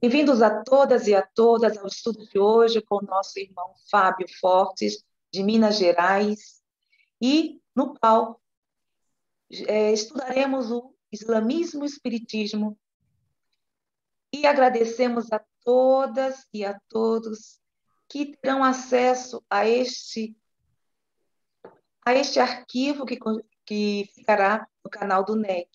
Bem-vindos a todas e a todas ao estudo de hoje com o nosso irmão Fábio Fortes, de Minas Gerais. E, no qual é, estudaremos o islamismo e o espiritismo. E agradecemos a todas e a todos que terão acesso a este, a este arquivo que, que ficará no canal do NEC.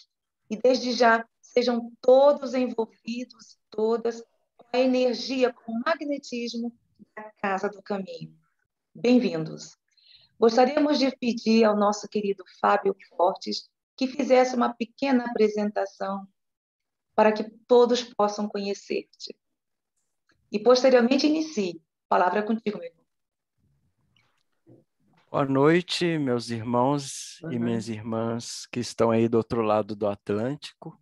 E, desde já, sejam todos envolvidos todas com a energia, com o magnetismo da Casa do Caminho. Bem-vindos. Gostaríamos de pedir ao nosso querido Fábio Fortes que fizesse uma pequena apresentação para que todos possam conhecer-te. E posteriormente inicie. Palavra é contigo, meu irmão. Boa noite, meus irmãos uhum. e minhas irmãs que estão aí do outro lado do Atlântico.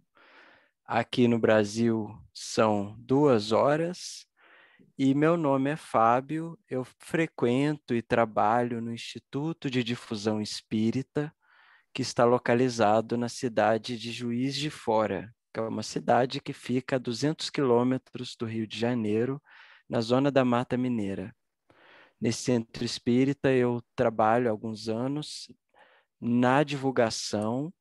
Aqui no Brasil são duas horas. E meu nome é Fábio, eu frequento e trabalho no Instituto de Difusão Espírita, que está localizado na cidade de Juiz de Fora, que é uma cidade que fica a 200 quilômetros do Rio de Janeiro, na zona da Mata Mineira. Nesse centro espírita eu trabalho há alguns anos na divulgação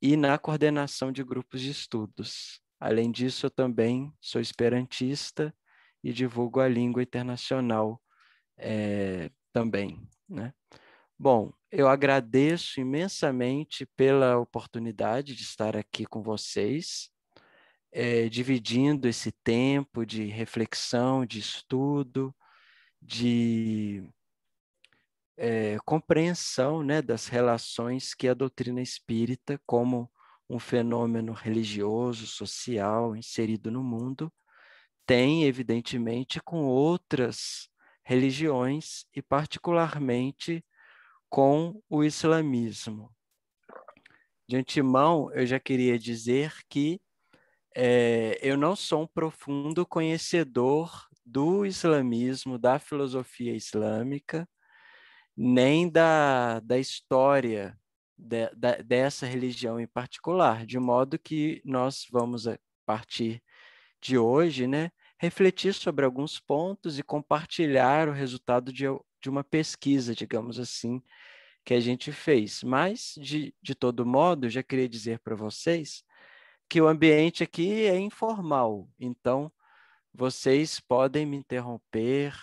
e na coordenação de grupos de estudos. Além disso, eu também sou esperantista e divulgo a língua internacional é, também. Né? Bom, eu agradeço imensamente pela oportunidade de estar aqui com vocês, é, dividindo esse tempo de reflexão, de estudo, de é, compreensão né, das relações que a doutrina espírita, como um fenômeno religioso, social, inserido no mundo, tem, evidentemente, com outras religiões e, particularmente, com o islamismo. De antemão, eu já queria dizer que é, eu não sou um profundo conhecedor do islamismo, da filosofia islâmica, nem da, da história de, da, dessa religião em particular, de modo que nós vamos, a eh, partir de hoje, né, refletir sobre alguns pontos e compartilhar o resultado de, de uma pesquisa, digamos assim, que a gente fez. Mas, de, de todo modo, já queria dizer para vocês que o ambiente aqui é informal, então vocês podem me interromper,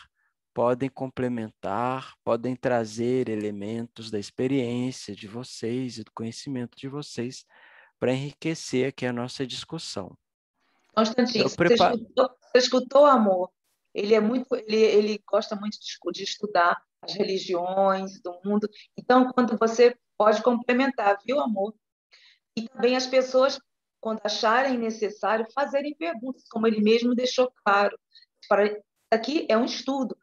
podem complementar, podem trazer elementos da experiência de vocês e do conhecimento de vocês para enriquecer aqui a nossa discussão. Constantinho, prepar... você, escutou, você escutou, amor? Ele é muito, ele, ele gosta muito de, de estudar as religiões do mundo. Então, quando você pode complementar, viu, amor? E também as pessoas, quando acharem necessário, fazerem perguntas, como ele mesmo deixou claro. Para, aqui é um estudo,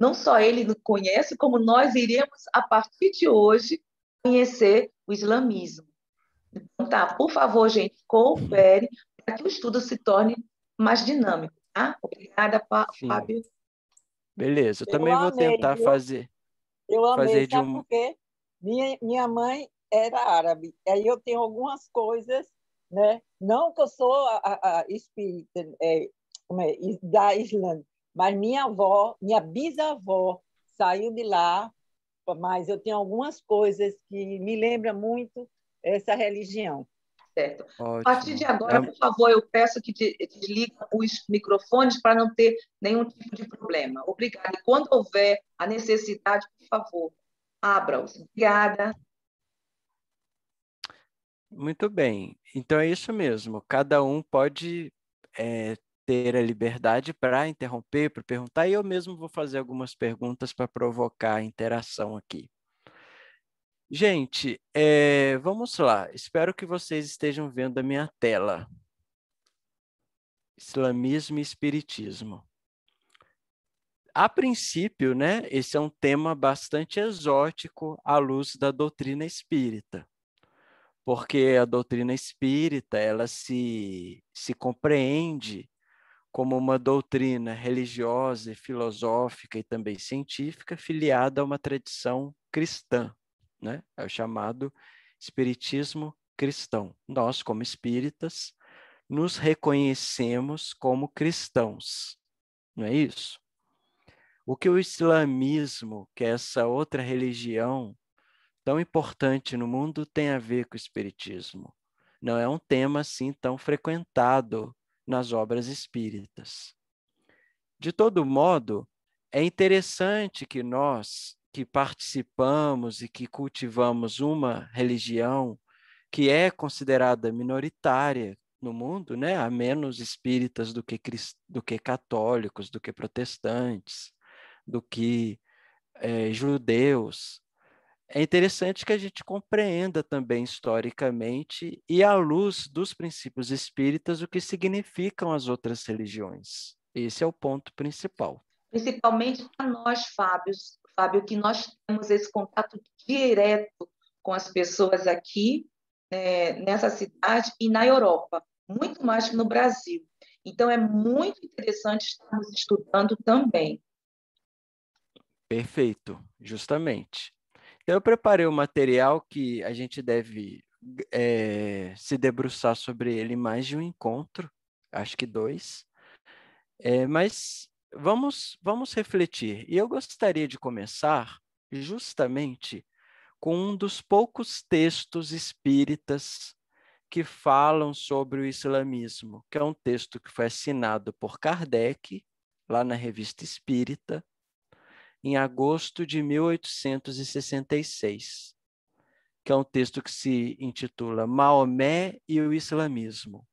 não só ele nos conhece, como nós iremos, a partir de hoje, conhecer o islamismo. Então, tá, por favor, gente, coopere para que o estudo se torne mais dinâmico, tá? Obrigada, Fábio. Beleza, eu, eu também amei, vou tentar fazer. Eu amei, fazer de um... porque minha, minha mãe era árabe, aí eu tenho algumas coisas, né? Não que eu sou a, a, a espírita, é, é, da Islândia, mas minha avó, minha bisavó saiu de lá, mas eu tenho algumas coisas que me lembram muito essa religião. Certo. Ótimo. A partir de agora, então- por favor, eu peço que desliga os microfones para não ter nenhum tipo de problema. Obrigada. E quando houver a necessidade, por favor, abra-os. Obrigada. Muito bem. Então é isso mesmo. Cada um pode é, ter a liberdade para interromper, para perguntar, e eu mesmo vou fazer algumas perguntas para provocar a interação aqui. Gente, é, vamos lá. Espero que vocês estejam vendo a minha tela. Islamismo e Espiritismo. A princípio, né, esse é um tema bastante exótico à luz da doutrina espírita porque a doutrina espírita ela se, se compreende como uma doutrina religiosa e filosófica e também científica filiada a uma tradição cristã, né? É o chamado espiritismo cristão. Nós, como espíritas, nos reconhecemos como cristãos, não é isso? O que o islamismo, que é essa outra religião tão importante no mundo, tem a ver com o espiritismo? Não é um tema assim tão frequentado nas obras espíritas. De todo modo, é interessante que nós, que participamos e que cultivamos uma religião que é considerada minoritária no mundo, né? há menos espíritas do que, crist... do que católicos, do que protestantes, do que é, judeus, é interessante que a gente compreenda também historicamente e à luz dos princípios espíritas o que significam as outras religiões. Esse é o ponto principal. Principalmente para nós, Fábio, Fábio, que nós temos esse contato direto com as pessoas aqui né, nessa cidade e na Europa, muito mais que no Brasil. Então é muito interessante estarmos estudando também. Perfeito, justamente. Então, eu preparei o um material que a gente deve é, se debruçar sobre ele mais de um encontro, acho que dois. É, mas vamos, vamos refletir. E eu gostaria de começar justamente com um dos poucos textos espíritas que falam sobre o islamismo, que é um texto que foi assinado por Kardec, lá na Revista Espírita, em agosto de 1866, que é um texto que se intitula Maomé e o Islamismo.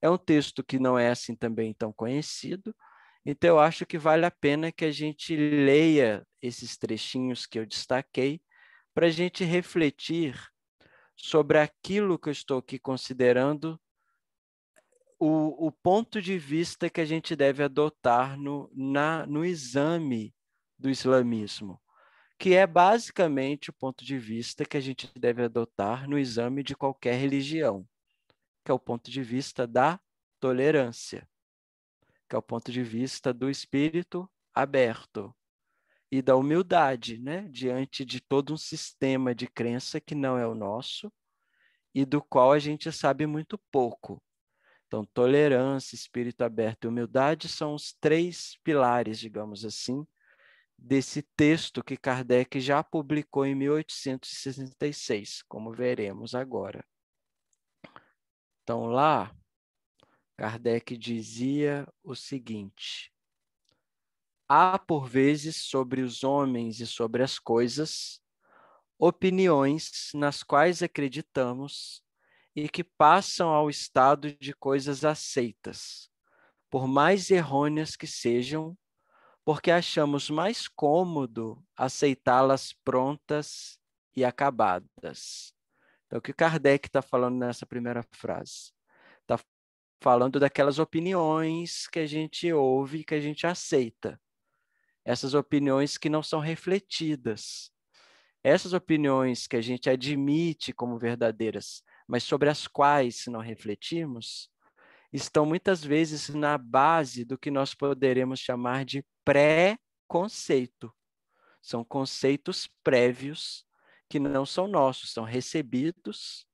É um texto que não é assim também tão conhecido, então eu acho que vale a pena que a gente leia esses trechinhos que eu destaquei para a gente refletir sobre aquilo que eu estou aqui considerando o, o, ponto de vista que a gente deve adotar no, na, no exame do islamismo, que é basicamente o ponto de vista que a gente deve adotar no exame de qualquer religião, que é o ponto de vista da tolerância, que é o ponto de vista do espírito aberto e da humildade, né, diante de todo um sistema de crença que não é o nosso e do qual a gente sabe muito pouco. Então, tolerância, espírito aberto e humildade são os três pilares, digamos assim, desse texto que Kardec já publicou em 1866, como veremos agora. Então, lá, Kardec dizia o seguinte: Há por vezes sobre os homens e sobre as coisas opiniões nas quais acreditamos e que passam ao estado de coisas aceitas, por mais errôneas que sejam, porque achamos mais cômodo aceitá-las prontas e acabadas. Então, o que Kardec está falando nessa primeira frase? Está falando daquelas opiniões que a gente ouve e que a gente aceita. Essas opiniões que não são refletidas. Essas opiniões que a gente admite como verdadeiras, mas sobre as quais, se não refletirmos, estão muitas vezes na base do que nós poderemos chamar de pré-conceito. São conceitos prévios que não são nossos, são recebidos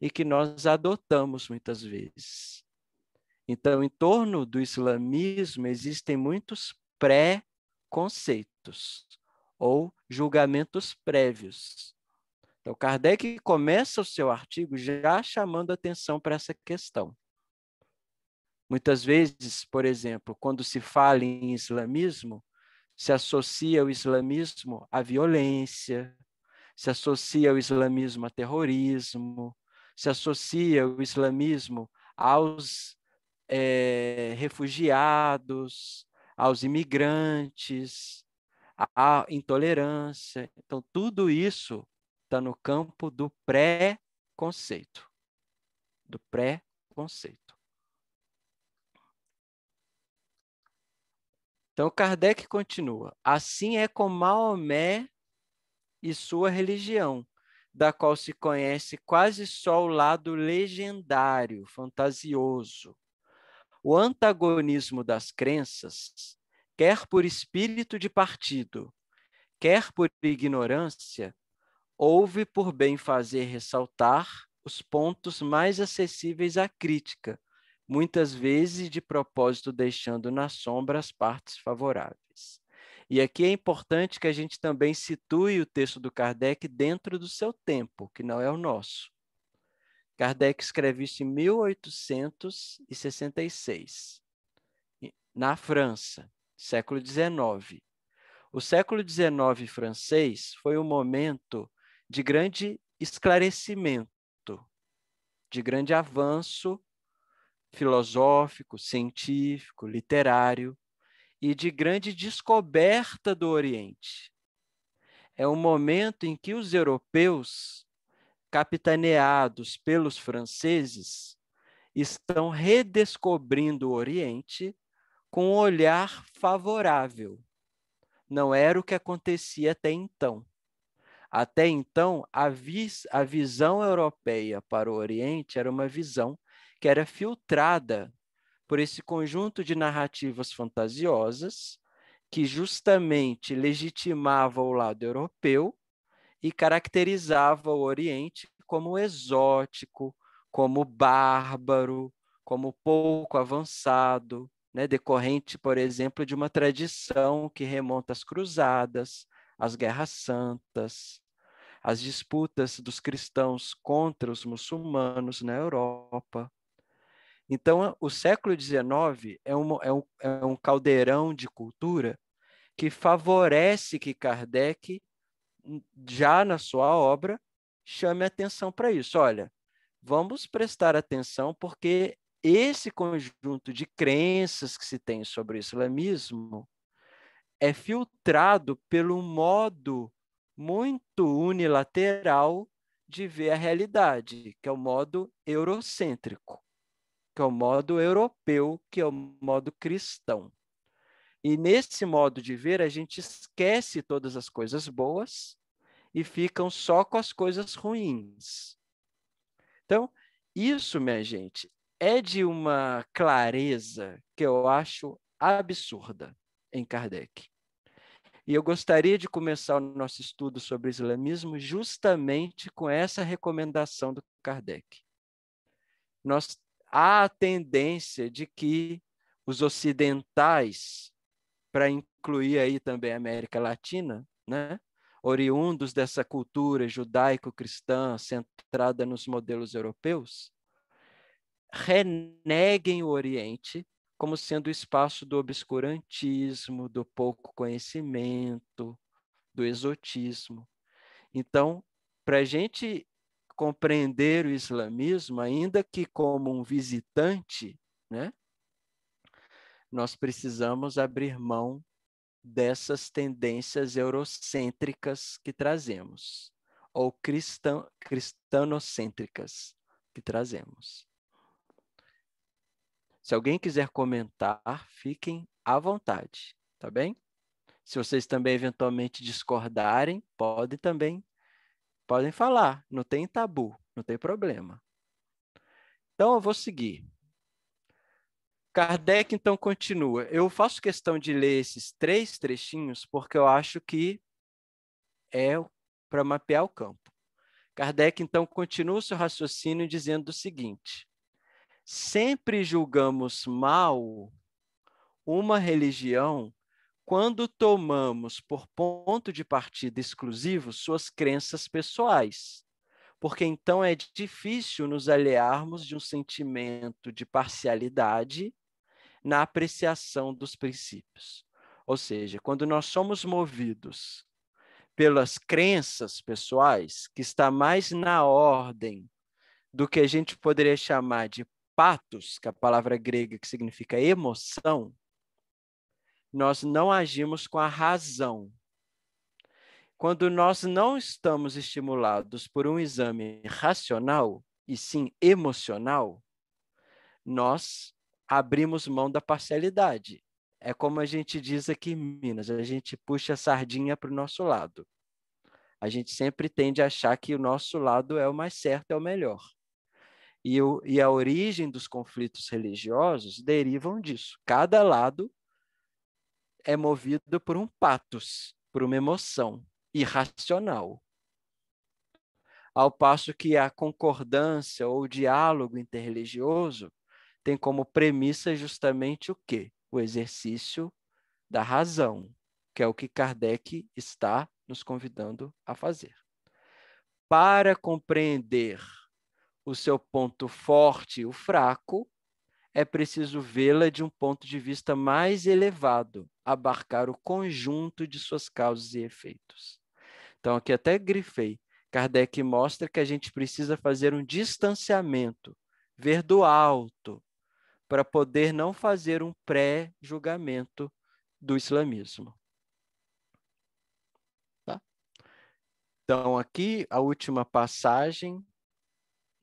e que nós adotamos muitas vezes. Então, em torno do islamismo existem muitos pré-conceitos ou julgamentos prévios. Então, Kardec começa o seu artigo já chamando atenção para essa questão. Muitas vezes, por exemplo, quando se fala em islamismo, se associa o islamismo à violência, se associa o islamismo a terrorismo, se associa o islamismo aos é, refugiados, aos imigrantes, à intolerância. Então, tudo isso está no campo do pré-conceito. Do pré-conceito. Então, Kardec continua: assim é com Maomé e sua religião, da qual se conhece quase só o lado legendário, fantasioso. O antagonismo das crenças, quer por espírito de partido, quer por ignorância, houve por bem fazer ressaltar os pontos mais acessíveis à crítica, muitas vezes de propósito deixando na sombra as partes favoráveis. E aqui é importante que a gente também situe o texto do Kardec dentro do seu tempo, que não é o nosso. Kardec escreve isso em 1866, na França, século XIX. O século XIX francês foi um momento de grande esclarecimento, de grande avanço filosófico, científico, literário e de grande descoberta do Oriente. É um momento em que os europeus, capitaneados pelos franceses, estão redescobrindo o Oriente com um olhar favorável. Não era o que acontecia até então. Até então, a, vis a visão europeia para o Oriente era uma visão que era filtrada por esse conjunto de narrativas fantasiosas que justamente legitimava o lado europeu e caracterizava o Oriente como exótico, como bárbaro, como pouco avançado, né? decorrente, por exemplo, de uma tradição que remonta às cruzadas, às guerras santas, às disputas dos cristãos contra os muçulmanos na Europa. Então, o século XIX é, uma, é, um, é um caldeirão de cultura que favorece que Kardec, hum, já na sua obra, chame atenção para isso. Olha, vamos prestar atenção, porque esse conjunto de crenças que se tem sobre o islamismo é filtrado pelo modo muito unilateral de ver a realidade, que é o modo eurocêntrico que é o modo europeu, que é o modo cristão. E nesse modo de ver, a gente esquece todas as coisas boas e ficam só com as coisas ruins. Então, isso, minha gente, é de uma clareza que eu acho absurda em Kardec. E eu gostaria de começar o nosso estudo sobre islamismo justamente com essa recomendação do Kardec. Nós há a tendência de que os ocidentais, para incluir aí também a América Latina, né? oriundos dessa cultura judaico-cristã centrada nos modelos europeus, reneguem o Oriente como sendo o espaço do obscurantismo, do pouco conhecimento, do exotismo. Então, para a gente compreender o islamismo, ainda que como um visitante, né? nós precisamos abrir mão dessas tendências eurocêntricas que trazemos, ou cristão, cristanocêntricas que trazemos. Se alguém quiser comentar, fiquem à vontade, tá bem? Se vocês também eventualmente discordarem, podem também Podem falar, não tem tabu, não tem problema. Então eu vou seguir. Kardec então continua. Eu faço questão de ler esses três trechinhos porque eu acho que é para mapear o campo. Kardec então continua o seu raciocínio dizendo o seguinte: sempre julgamos mal uma religião quando tomamos por ponto de partida exclusivo suas crenças pessoais, porque então é difícil nos aliarmos de um sentimento de parcialidade na apreciação dos princípios. Ou seja, quando nós somos movidos pelas crenças pessoais, que está mais na ordem do que a gente poderia chamar de patos, que é a palavra grega que significa emoção, nós não agimos com a razão. Quando nós não estamos estimulados por um exame racional, e sim emocional, nós abrimos mão da parcialidade. É como a gente diz aqui em Minas, a gente puxa a sardinha para o nosso lado. A gente sempre tende a achar que o nosso lado é o mais certo, é o melhor. E, o, e a origem dos conflitos religiosos derivam disso. Cada lado é movido por um patos, por uma emoção irracional. Ao passo que a concordância ou diálogo interreligioso tem como premissa justamente o quê? O exercício da razão, que é o que Kardec está nos convidando a fazer. Para compreender o seu ponto forte e o fraco, é preciso vê-la de um ponto de vista mais elevado, abarcar o conjunto de suas causas e efeitos. Então, aqui até grifei. Kardec mostra que a gente precisa fazer um distanciamento, ver do alto, para poder não fazer um pré-julgamento do islamismo. Tá? Então, aqui a última passagem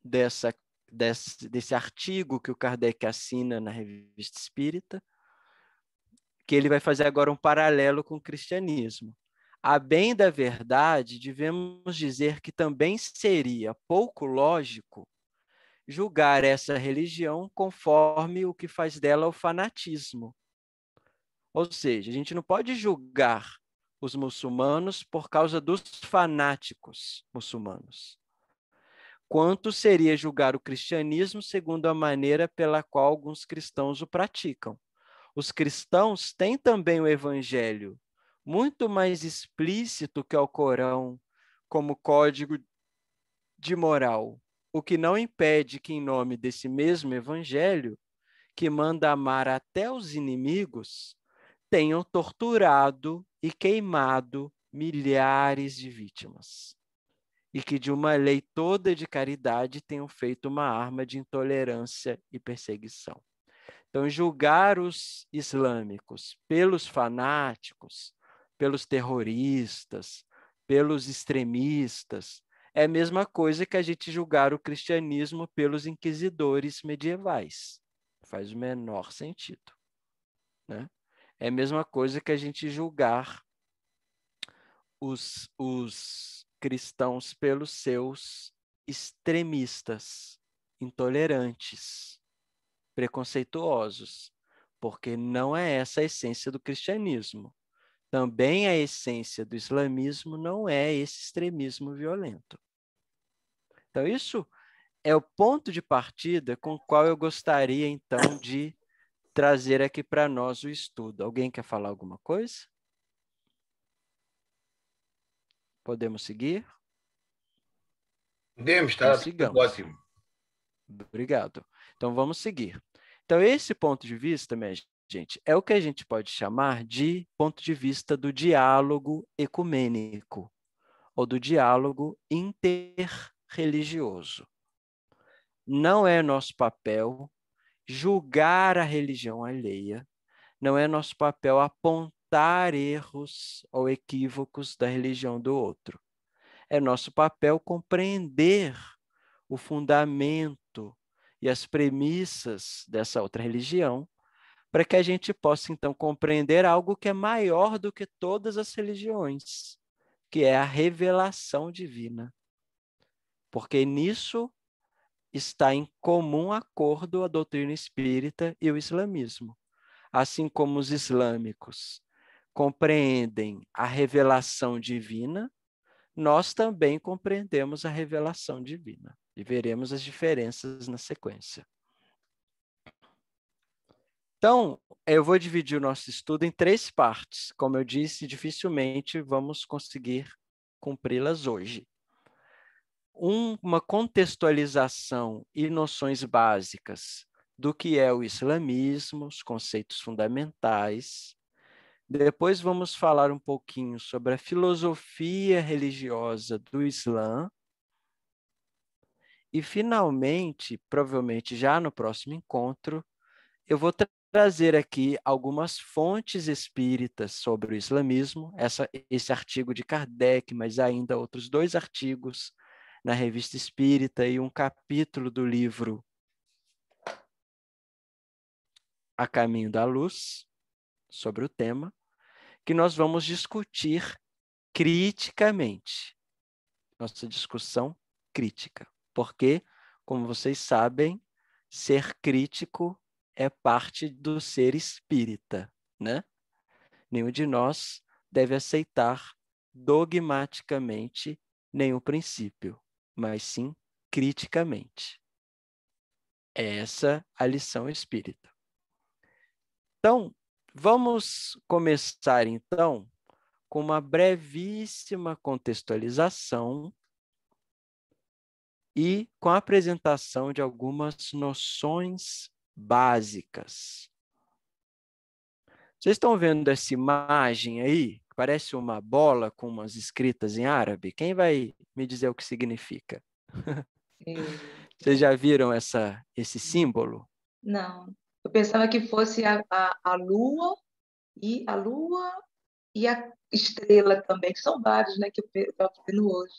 dessa desse, desse artigo que o Kardec assina na Revista Espírita, que ele vai fazer agora um paralelo com o cristianismo. A bem da verdade, devemos dizer que também seria pouco lógico julgar essa religião conforme o que faz dela o fanatismo. Ou seja, a gente não pode julgar os muçulmanos por causa dos fanáticos muçulmanos quanto seria julgar o cristianismo segundo a maneira pela qual alguns cristãos o praticam. Os cristãos têm também o evangelho, muito mais explícito que o Corão, como código de moral, o que não impede que, em nome desse mesmo evangelho, que manda amar até os inimigos, tenham torturado e queimado milhares de vítimas e que de uma lei toda de caridade tenham feito uma arma de intolerância e perseguição. Então, julgar os islâmicos pelos fanáticos, pelos terroristas, pelos extremistas, é a mesma coisa que a gente julgar o cristianismo pelos inquisidores medievais. Faz o menor sentido. Né? É a mesma coisa que a gente julgar os, os cristãos pelos seus extremistas, intolerantes, preconceituosos, porque não é essa a essência do cristianismo. Também a essência do islamismo não é esse extremismo violento. Então, isso é o ponto de partida com o qual eu gostaria, então, de trazer aqui para nós o estudo. Alguém quer falar alguma coisa? Podemos seguir? Podemos, tá? Sigamos. Ótimo. Obrigado. Então vamos seguir. Então esse ponto de vista, minha gente, é o que a gente pode chamar de ponto de vista do diálogo ecumênico ou do diálogo interreligioso. Não é nosso papel julgar a religião alheia, não é nosso papel apontar apontar erros ou equívocos da religião do outro. É nosso papel compreender o fundamento e as premissas dessa outra religião, para que a gente possa então compreender algo que é maior do que todas as religiões, que é a revelação divina. Porque nisso está em comum acordo a doutrina espírita e o islamismo, assim como os islâmicos compreendem a revelação divina, nós também compreendemos a revelação divina. E veremos as diferenças na sequência. Então, eu vou dividir o nosso estudo em três partes. Como eu disse, dificilmente vamos conseguir cumpri-las hoje. Um, uma contextualização e noções básicas do que é o islamismo, os conceitos fundamentais, depois vamos falar um pouquinho sobre a filosofia religiosa do Islã. E, finalmente, provavelmente já no próximo encontro, eu vou tra trazer aqui algumas fontes espíritas sobre o islamismo, essa, esse artigo de Kardec, mas ainda outros dois artigos na Revista Espírita e um capítulo do livro A Caminho da Luz, sobre o tema que nós vamos discutir criticamente. Nossa discussão crítica. Porque, como vocês sabem, ser crítico é parte do ser espírita, né? Nenhum de nós deve aceitar dogmaticamente nenhum princípio, mas sim criticamente. É essa a lição espírita. Então, Vamos começar então com uma brevíssima contextualização e com a apresentação de algumas noções básicas. Vocês estão vendo essa imagem aí? Parece uma bola com umas escritas em árabe. Quem vai me dizer o que significa? Sim. Vocês já viram essa, esse símbolo? Não. Eu pensava que fosse a, a, a Lua e a Lua e a estrela também, que são vários, né, que eu estava vendo hoje.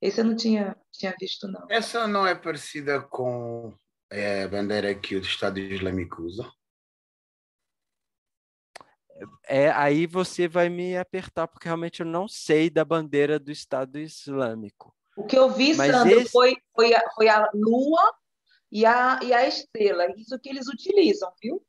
Esse eu não tinha, tinha visto, não. Essa não é parecida com é, a bandeira que o Estado Islâmico usa? É, aí você vai me apertar, porque realmente eu não sei da bandeira do Estado Islâmico. O que eu vi, Mas Sandro, esse... foi, foi, a, foi a lua e a, e a estrela. Isso que eles utilizam, viu?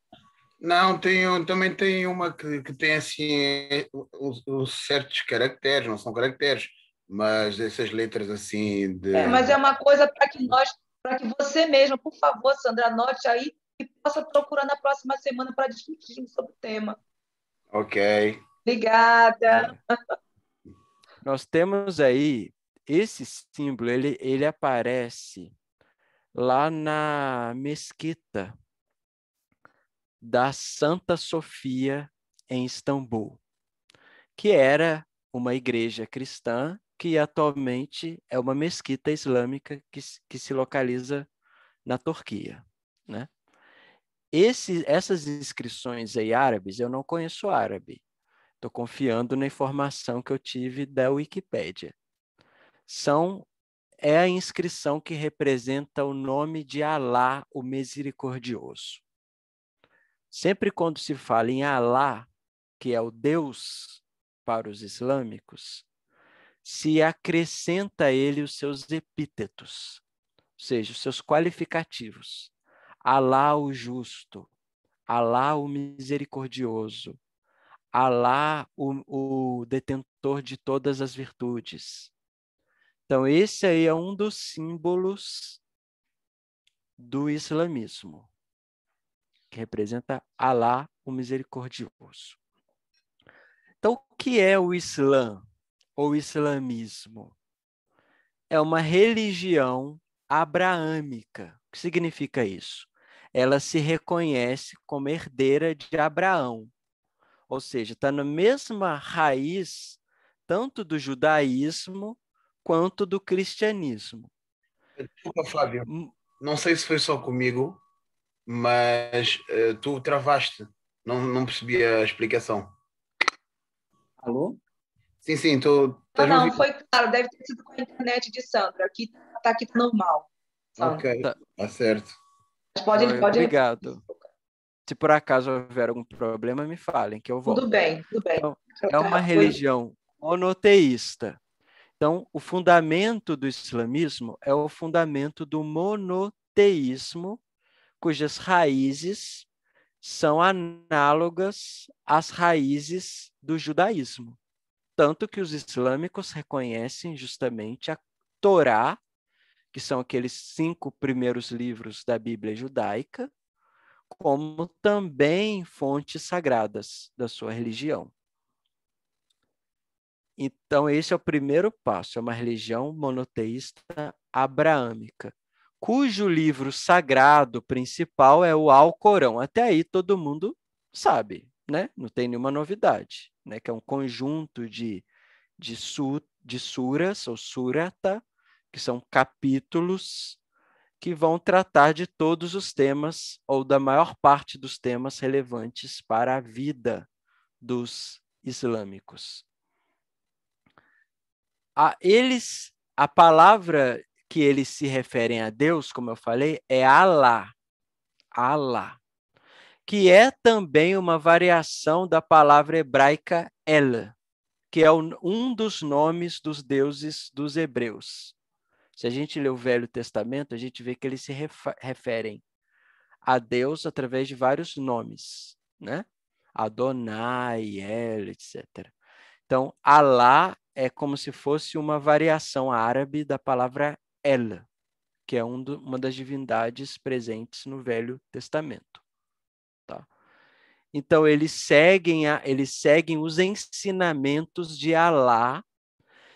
Não, tem, também tem uma que, que tem assim os, os, certos caracteres, não são caracteres, mas essas letras assim de... é, mas é uma coisa para que nós, para que você mesmo, por favor, Sandra, anote aí e possa procurar na próxima semana para discutir sobre o tema. Ok. Obrigada. Nós temos aí esse símbolo, ele, ele aparece lá na mesquita da Santa Sofia em Istambul, que era uma igreja cristã que atualmente é uma mesquita islâmica que, que se localiza na Turquia, né? Esse, essas inscrições em árabes, eu não conheço árabe. Estou confiando na informação que eu tive da Wikipédia. São é a inscrição que representa o nome de Alá, o Misericordioso. Sempre quando se fala em Alá, que é o Deus para os islâmicos, se acrescenta a ele os seus epítetos, ou seja, os seus qualificativos. Alá o justo, Alá o misericordioso, Alá o, o detentor de todas as virtudes, então, esse aí é um dos símbolos do islamismo, que representa Alá, o misericordioso. Então, o que é o Islã ou islamismo? É uma religião abraâmica. O que significa isso? Ela se reconhece como herdeira de Abraão, ou seja, está na mesma raiz tanto do judaísmo quanto do cristianismo. Desculpa, Flávio. Hum. Não sei se foi só comigo, mas uh, tu travaste. Não, não percebi a explicação. Alô? Sim, sim, Ah, não, foi claro, deve ter sido com a internet de Sandra. Aqui está aqui tá normal. Sandra. Ok, tá, tá certo. Mas pode, Oi, pode... Obrigado. Se por acaso houver algum problema, me falem que eu volto. Tudo bem, tudo bem. Então, é uma religião monoteísta. Então, o fundamento do islamismo é o fundamento do monoteísmo, cujas raízes são análogas às raízes do judaísmo. Tanto que os islâmicos reconhecem justamente a Torá, que são aqueles cinco primeiros livros da Bíblia judaica, como também fontes sagradas da sua religião. Então, esse é o primeiro passo, é uma religião monoteísta abraâmica, cujo livro sagrado principal é o Alcorão. Até aí todo mundo sabe, né? Não tem nenhuma novidade, né? Que é um conjunto de de, su, de suras ou surata, que são capítulos que vão tratar de todos os temas ou da maior parte dos temas relevantes para a vida dos islâmicos a eles a palavra que eles se referem a Deus, como eu falei, é Alá. Alá. Que é também uma variação da palavra hebraica El, que é um dos nomes dos deuses dos hebreus. Se a gente lê o Velho Testamento, a gente vê que eles se referem a Deus através de vários nomes, né? Adonai, El, etc. Então, Alá é como se fosse uma variação árabe da palavra El, que é um do, uma das divindades presentes no Velho Testamento. Tá? Então, eles seguem, a, eles seguem os ensinamentos de Alá,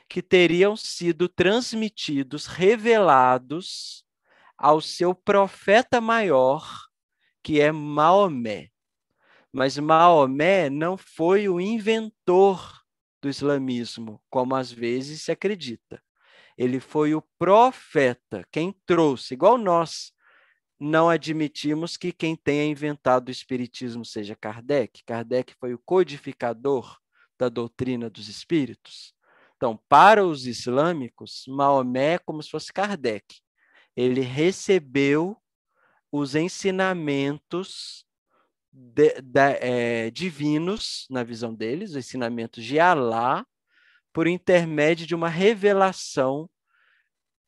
que teriam sido transmitidos, revelados ao seu profeta maior, que é Maomé. Mas Maomé não foi o inventor do islamismo, como às vezes se acredita. Ele foi o profeta, quem trouxe, igual nós não admitimos que quem tenha inventado o espiritismo seja Kardec. Kardec foi o codificador da doutrina dos espíritos. Então, para os islâmicos, Maomé é como se fosse Kardec. Ele recebeu os ensinamentos de, de, é, divinos, na visão deles, os ensinamentos de Alá, por intermédio de uma revelação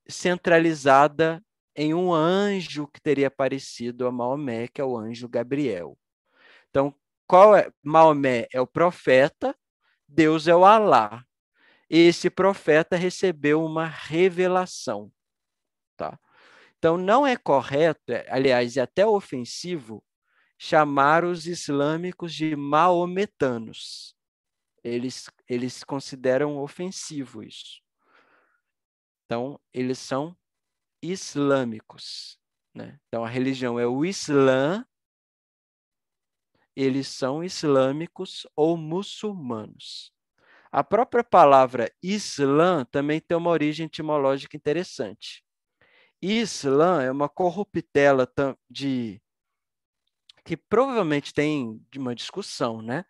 centralizada em um anjo que teria aparecido a Maomé, que é o anjo Gabriel. Então, qual é Maomé é o profeta, Deus é o Alá. Esse profeta recebeu uma revelação, tá? Então não é correto, é, aliás, é até ofensivo chamar os islâmicos de maometanos. Eles, eles consideram ofensivo isso. Então, eles são islâmicos. Né? Então, a religião é o Islã, eles são islâmicos ou muçulmanos. A própria palavra Islã também tem uma origem etimológica interessante. Islã é uma corruptela de que provavelmente tem de uma discussão, né?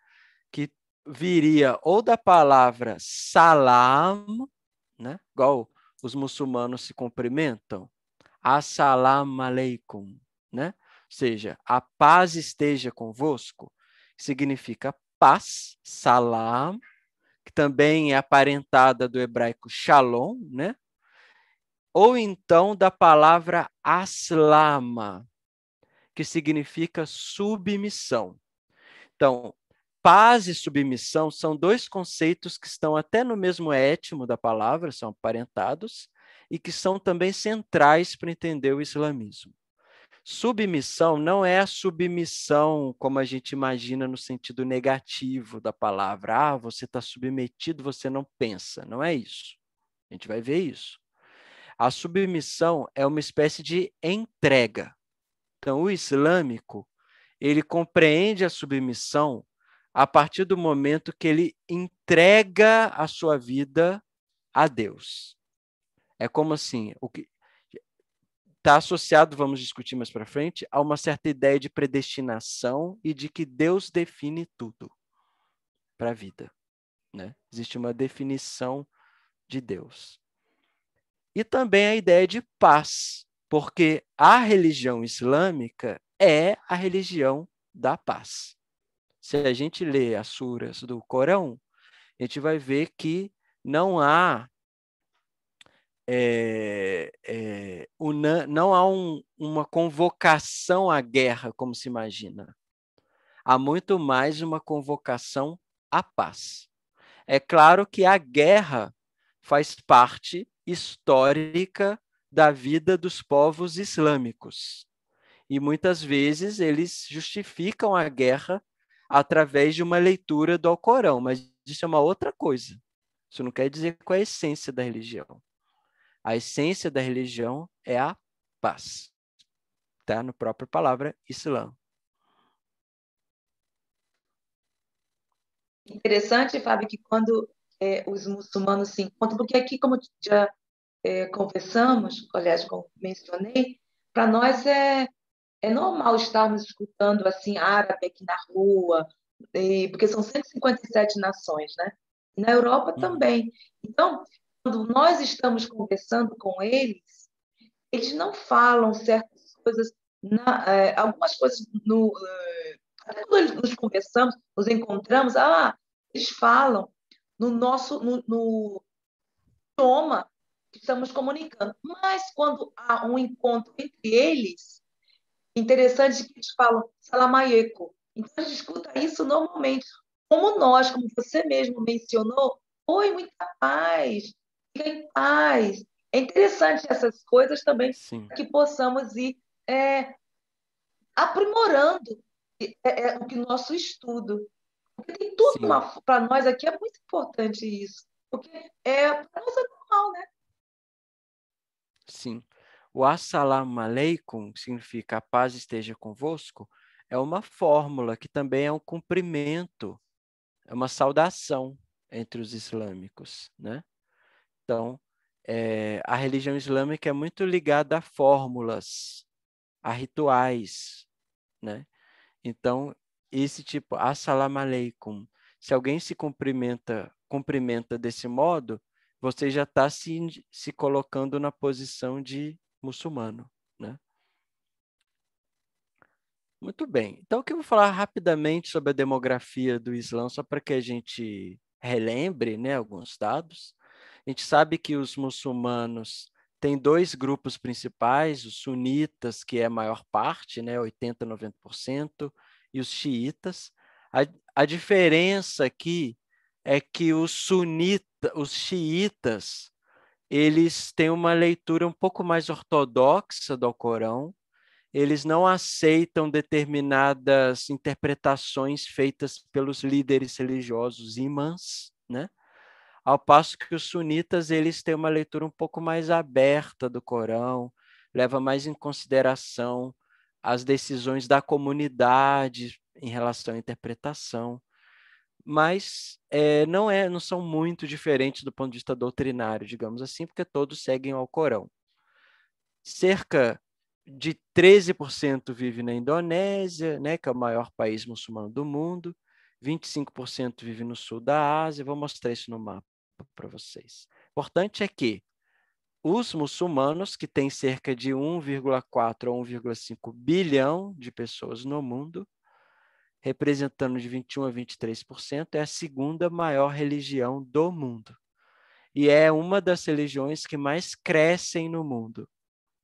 Que viria ou da palavra salam, né? Igual os muçulmanos se cumprimentam, assalamu alaikum, né? Ou seja, a paz esteja convosco, significa paz, salam, que também é aparentada do hebraico shalom, né? Ou então da palavra aslama, que significa submissão. Então, paz e submissão são dois conceitos que estão até no mesmo étimo da palavra, são aparentados, e que são também centrais para entender o islamismo. Submissão não é a submissão como a gente imagina no sentido negativo da palavra. Ah, você está submetido, você não pensa. Não é isso. A gente vai ver isso. A submissão é uma espécie de entrega. Então, o islâmico, ele compreende a submissão a partir do momento que ele entrega a sua vida a Deus. É como assim, o que está associado, vamos discutir mais para frente, a uma certa ideia de predestinação e de que Deus define tudo para a vida. Né? Existe uma definição de Deus. E também a ideia de paz, porque a religião islâmica é a religião da paz. Se a gente lê as suras do Corão, a gente vai ver que não há é, é, una, não há um, uma convocação à guerra, como se imagina. Há muito mais uma convocação à paz. É claro que a guerra faz parte histórica da vida dos povos islâmicos. E muitas vezes eles justificam a guerra através de uma leitura do Alcorão, mas isso é uma outra coisa. Isso não quer dizer qual é a essência da religião. A essência da religião é a paz. Está na própria palavra Islã. Interessante, Fábio, que quando é, os muçulmanos se encontram, porque aqui, como já é, conversamos, aliás, como mencionei, para nós é, é normal estarmos escutando assim árabe aqui na rua, e, porque são 157 nações, né? Na Europa uhum. também. Então, quando nós estamos conversando com eles, eles não falam certas coisas, na, é, algumas coisas no, é, até quando nos conversamos, nos encontramos, ah, eles falam no nosso no, no idioma estamos comunicando. Mas quando há um encontro entre eles, interessante que eles falam salamaieco. Então, a gente escuta isso normalmente. Como nós, como você mesmo mencionou, foi muita paz, fica em paz. É interessante essas coisas também, Sim. que possamos ir é, aprimorando é, é o nosso estudo. Porque tem tudo para nós aqui, é muito importante isso. Porque é, para nós é normal, né? Sim. O Assalamu alaikum significa a paz esteja convosco, é uma fórmula que também é um cumprimento, é uma saudação entre os islâmicos, né? Então, é, a religião islâmica é muito ligada a fórmulas, a rituais, né? Então, esse tipo, assalamu alaikum, se alguém se cumprimenta, cumprimenta desse modo, você já está se, se colocando na posição de muçulmano, né? Muito bem. Então, o que eu vou falar rapidamente sobre a demografia do Islã, só para que a gente relembre né, alguns dados. A gente sabe que os muçulmanos têm dois grupos principais, os sunitas, que é a maior parte, né, 80%, 90%, e os xiitas. A, a diferença aqui é que os sunitas os xiitas, eles têm uma leitura um pouco mais ortodoxa do Alcorão, eles não aceitam determinadas interpretações feitas pelos líderes religiosos imãs, né? Ao passo que os sunitas, eles têm uma leitura um pouco mais aberta do Corão, leva mais em consideração as decisões da comunidade em relação à interpretação mas é, não, é, não são muito diferentes do ponto de vista doutrinário, digamos assim, porque todos seguem ao Corão. Cerca de 13% vive na Indonésia, né, que é o maior país muçulmano do mundo, 25% vive no sul da Ásia, vou mostrar isso no mapa para vocês. Importante é que os muçulmanos, que têm cerca de 1,4 ou 1,5 bilhão de pessoas no mundo, representando de 21 a 23%, é a segunda maior religião do mundo. E é uma das religiões que mais crescem no mundo,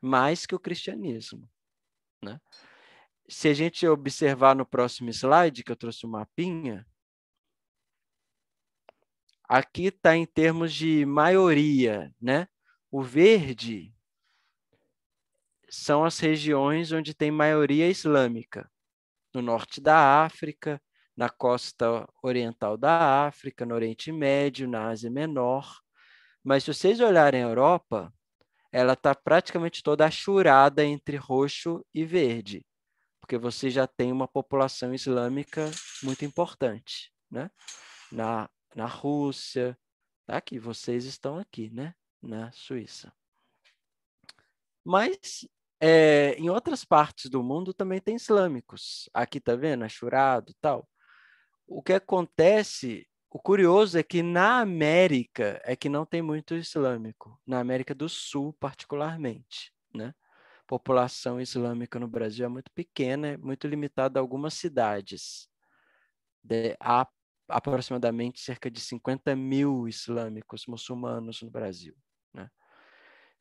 mais que o cristianismo. Né? Se a gente observar no próximo slide, que eu trouxe o um mapinha, aqui está em termos de maioria, né? O verde são as regiões onde tem maioria islâmica no norte da África, na costa oriental da África, no Oriente Médio, na Ásia Menor. Mas se vocês olharem a Europa, ela está praticamente toda achurada entre roxo e verde, porque você já tem uma população islâmica muito importante, né? Na, na Rússia, tá aqui, vocês estão aqui, né? Na Suíça. Mas é, em outras partes do mundo também tem islâmicos. Aqui tá vendo, achurado, é tal. O que acontece, o curioso é que na América é que não tem muito islâmico, na América do Sul particularmente, né? População islâmica no Brasil é muito pequena, é muito limitada a algumas cidades. De, há aproximadamente cerca de 50 mil islâmicos muçulmanos no Brasil.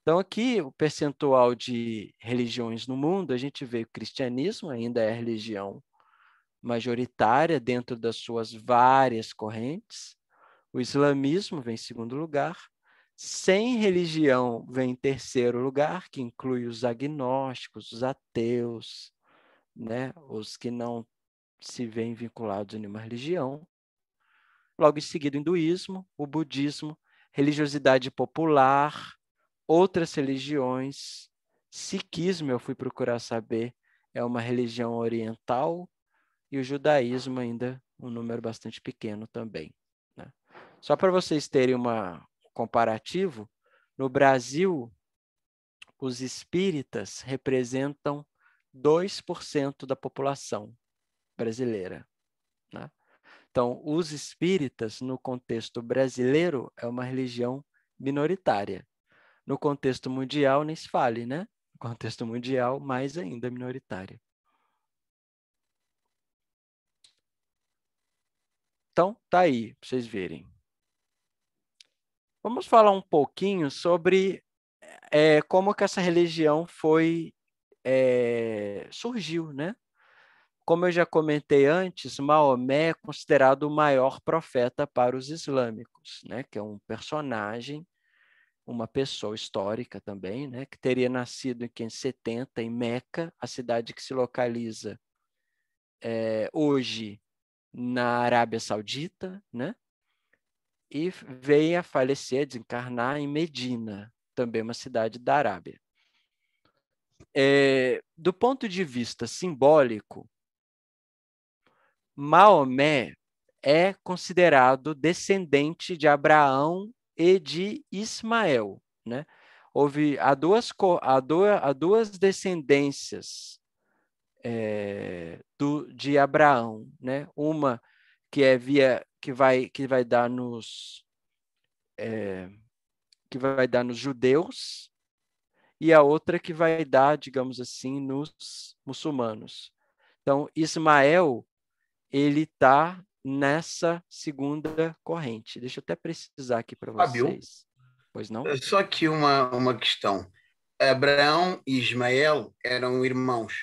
Então, aqui, o percentual de religiões no mundo, a gente vê o cristianismo ainda é a religião majoritária dentro das suas várias correntes, o islamismo vem em segundo lugar, sem religião vem em terceiro lugar, que inclui os agnósticos, os ateus, né? os que não se veem vinculados a nenhuma religião. Logo em seguida, o hinduísmo, o budismo, religiosidade popular, outras religiões. Sikhismo, eu fui procurar saber, é uma religião oriental, e o judaísmo ainda um número bastante pequeno também. Né? Só para vocês terem uma, um comparativo, no Brasil, os espíritas representam 2% da população brasileira. Né? Então, os espíritas, no contexto brasileiro, é uma religião minoritária. No contexto mundial, nem se fale, né? No contexto mundial, mais ainda minoritária. Então, tá aí, para vocês verem. Vamos falar um pouquinho sobre é, como que essa religião foi é, surgiu, né? Como eu já comentei antes, Maomé é considerado o maior profeta para os islâmicos, né? Que é um personagem uma pessoa histórica também, né, que teria nascido em 570 em Meca, a cidade que se localiza é, hoje na Arábia Saudita, né, e veio a falecer, desencarnar em Medina, também uma cidade da Arábia. É, do ponto de vista simbólico, Maomé é considerado descendente de Abraão e de Ismael, né? Houve há duas, há duas, há duas descendências é, do, de Abraão, né? Uma que é via que vai que vai dar nos é, que vai dar nos judeus e a outra que vai dar, digamos assim, nos muçulmanos. Então Ismael ele está nessa segunda corrente. Deixa eu até precisar aqui para vocês. pois não? Eh, só aqui uma, uma questão. Abraão e Ismael eram irmãos.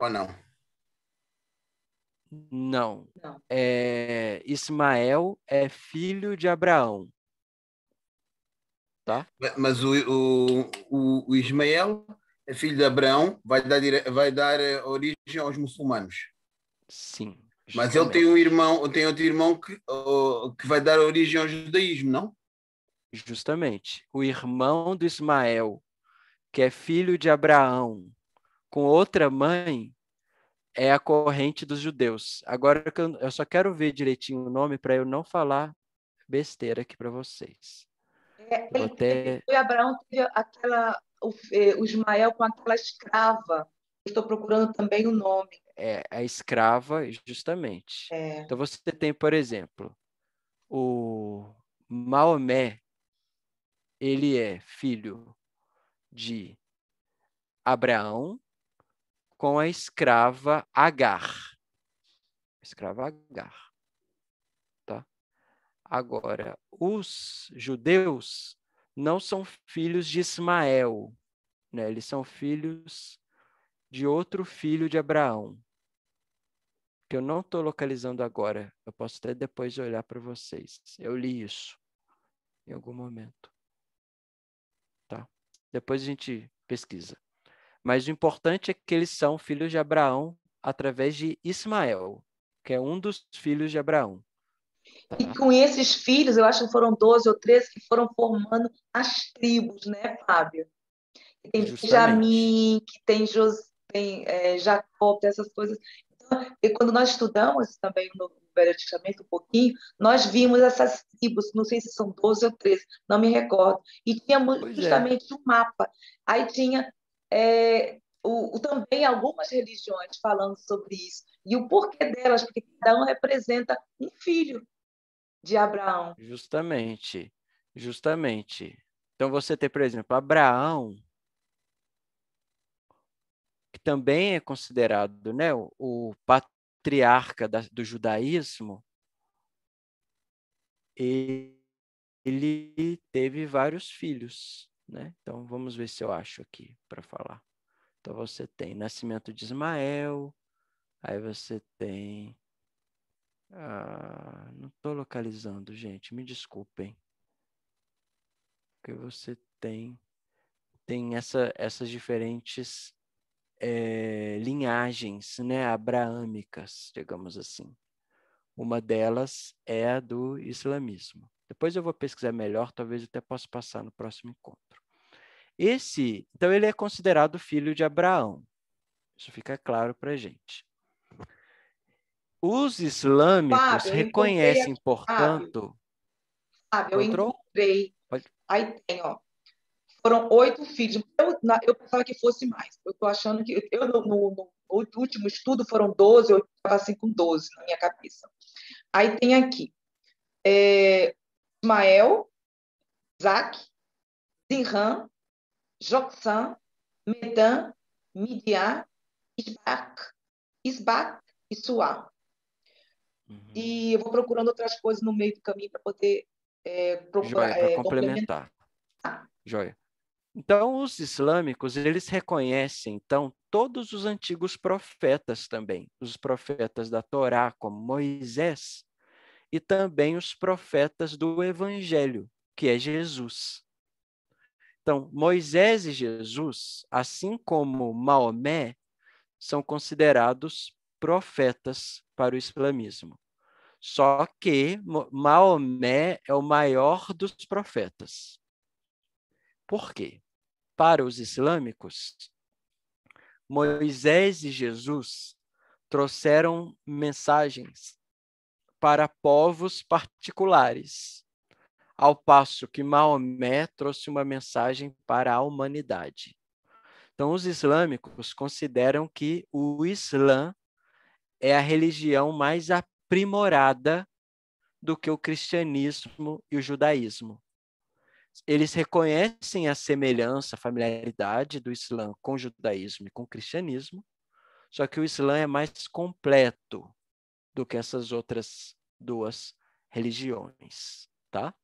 Ou não? Não. não. É, Ismael é filho de Abraão. Tá? Mas o, o, o Ismael é filho de Abraão, vai dar, vai dar eh, origem aos muçulmanos. Sim. Mas ele tem um irmão, tem outro irmão que, que vai dar origem ao judaísmo, não? Justamente. O irmão do Ismael, que é filho de Abraão, com outra mãe, é a corrente dos judeus. Agora eu só quero ver direitinho o nome para eu não falar besteira aqui para vocês. É, ele, até... ele, Abraão teve aquela, o, eh, o Ismael com aquela escrava. Estou procurando também o nome é a é escrava, justamente. É. Então você tem, por exemplo, o Maomé, ele é filho de Abraão com a escrava Agar. Escrava Agar. Tá? Agora, os judeus não são filhos de Ismael, né? eles são filhos de outro filho de Abraão, que eu não estou localizando agora. Eu posso até depois olhar para vocês. Eu li isso em algum momento. Tá? Depois a gente pesquisa. Mas o importante é que eles são filhos de Abraão através de Ismael, que é um dos filhos de Abraão. Tá? E com esses filhos, eu acho que foram 12 ou 13 que foram formando as tribos, né, Fábio? Que tem Benjamin, que tem José, tem eh, é, Jacob, essas coisas e quando nós estudamos também no Velho Testamento um pouquinho, nós vimos essas tribos, não sei se são 12 ou 13, não me recordo, e tinha pois é. justamente é. um mapa. Aí tinha é, o, o, também algumas religiões falando sobre isso, e o porquê delas, porque cada um representa um filho de Abraão. Justamente, justamente. Então você tem, por exemplo, Abraão, que também é considerado né, o, o patriarca da, do judaísmo, ele teve vários filhos. Né? Então, vamos ver se eu acho aqui para falar. Então, você tem nascimento de Ismael, aí você tem. Ah, não estou localizando, gente, me desculpem. Porque você tem tem essa, essas diferentes é, linhagens né, abraâmicas, digamos assim. Uma delas é a do islamismo. Depois eu vou pesquisar melhor, talvez até possa passar no próximo encontro. Esse, então, ele é considerado filho de Abraão. Isso fica claro para gente. Os islâmicos Fábio, reconhecem, portanto. Fábio, eu encontrei. Aí tem, ó. Foram oito filhos. Eu, na, eu pensava que fosse mais. Eu estou achando que. Eu, no, no, no, último estudo foram doze eu estava assim com doze na minha cabeça. Aí tem aqui: é, Ismael, Zac, Zinran, Joxan, Medan, Midian, Isbak, Isbak e Suá. Uhum. E eu vou procurando outras coisas no meio do caminho para poder é, procurar. Joia, é, complementar. complementar. Joia. Então, os islâmicos, eles reconhecem, então, todos os antigos profetas também, os profetas da Torá, como Moisés, e também os profetas do Evangelho, que é Jesus. Então, Moisés e Jesus, assim como Maomé, são considerados profetas para o islamismo. Só que Maomé é o maior dos profetas. Por quê? para os islâmicos, Moisés e Jesus trouxeram mensagens para povos particulares, ao passo que Maomé trouxe uma mensagem para a humanidade. Então, os islâmicos consideram que o Islã é a religião mais aprimorada do que o cristianismo e o judaísmo eles reconhecem a semelhança, a familiaridade do Islã com o judaísmo e com o cristianismo, só que o Islã é mais completo do que essas outras duas religiões, tá?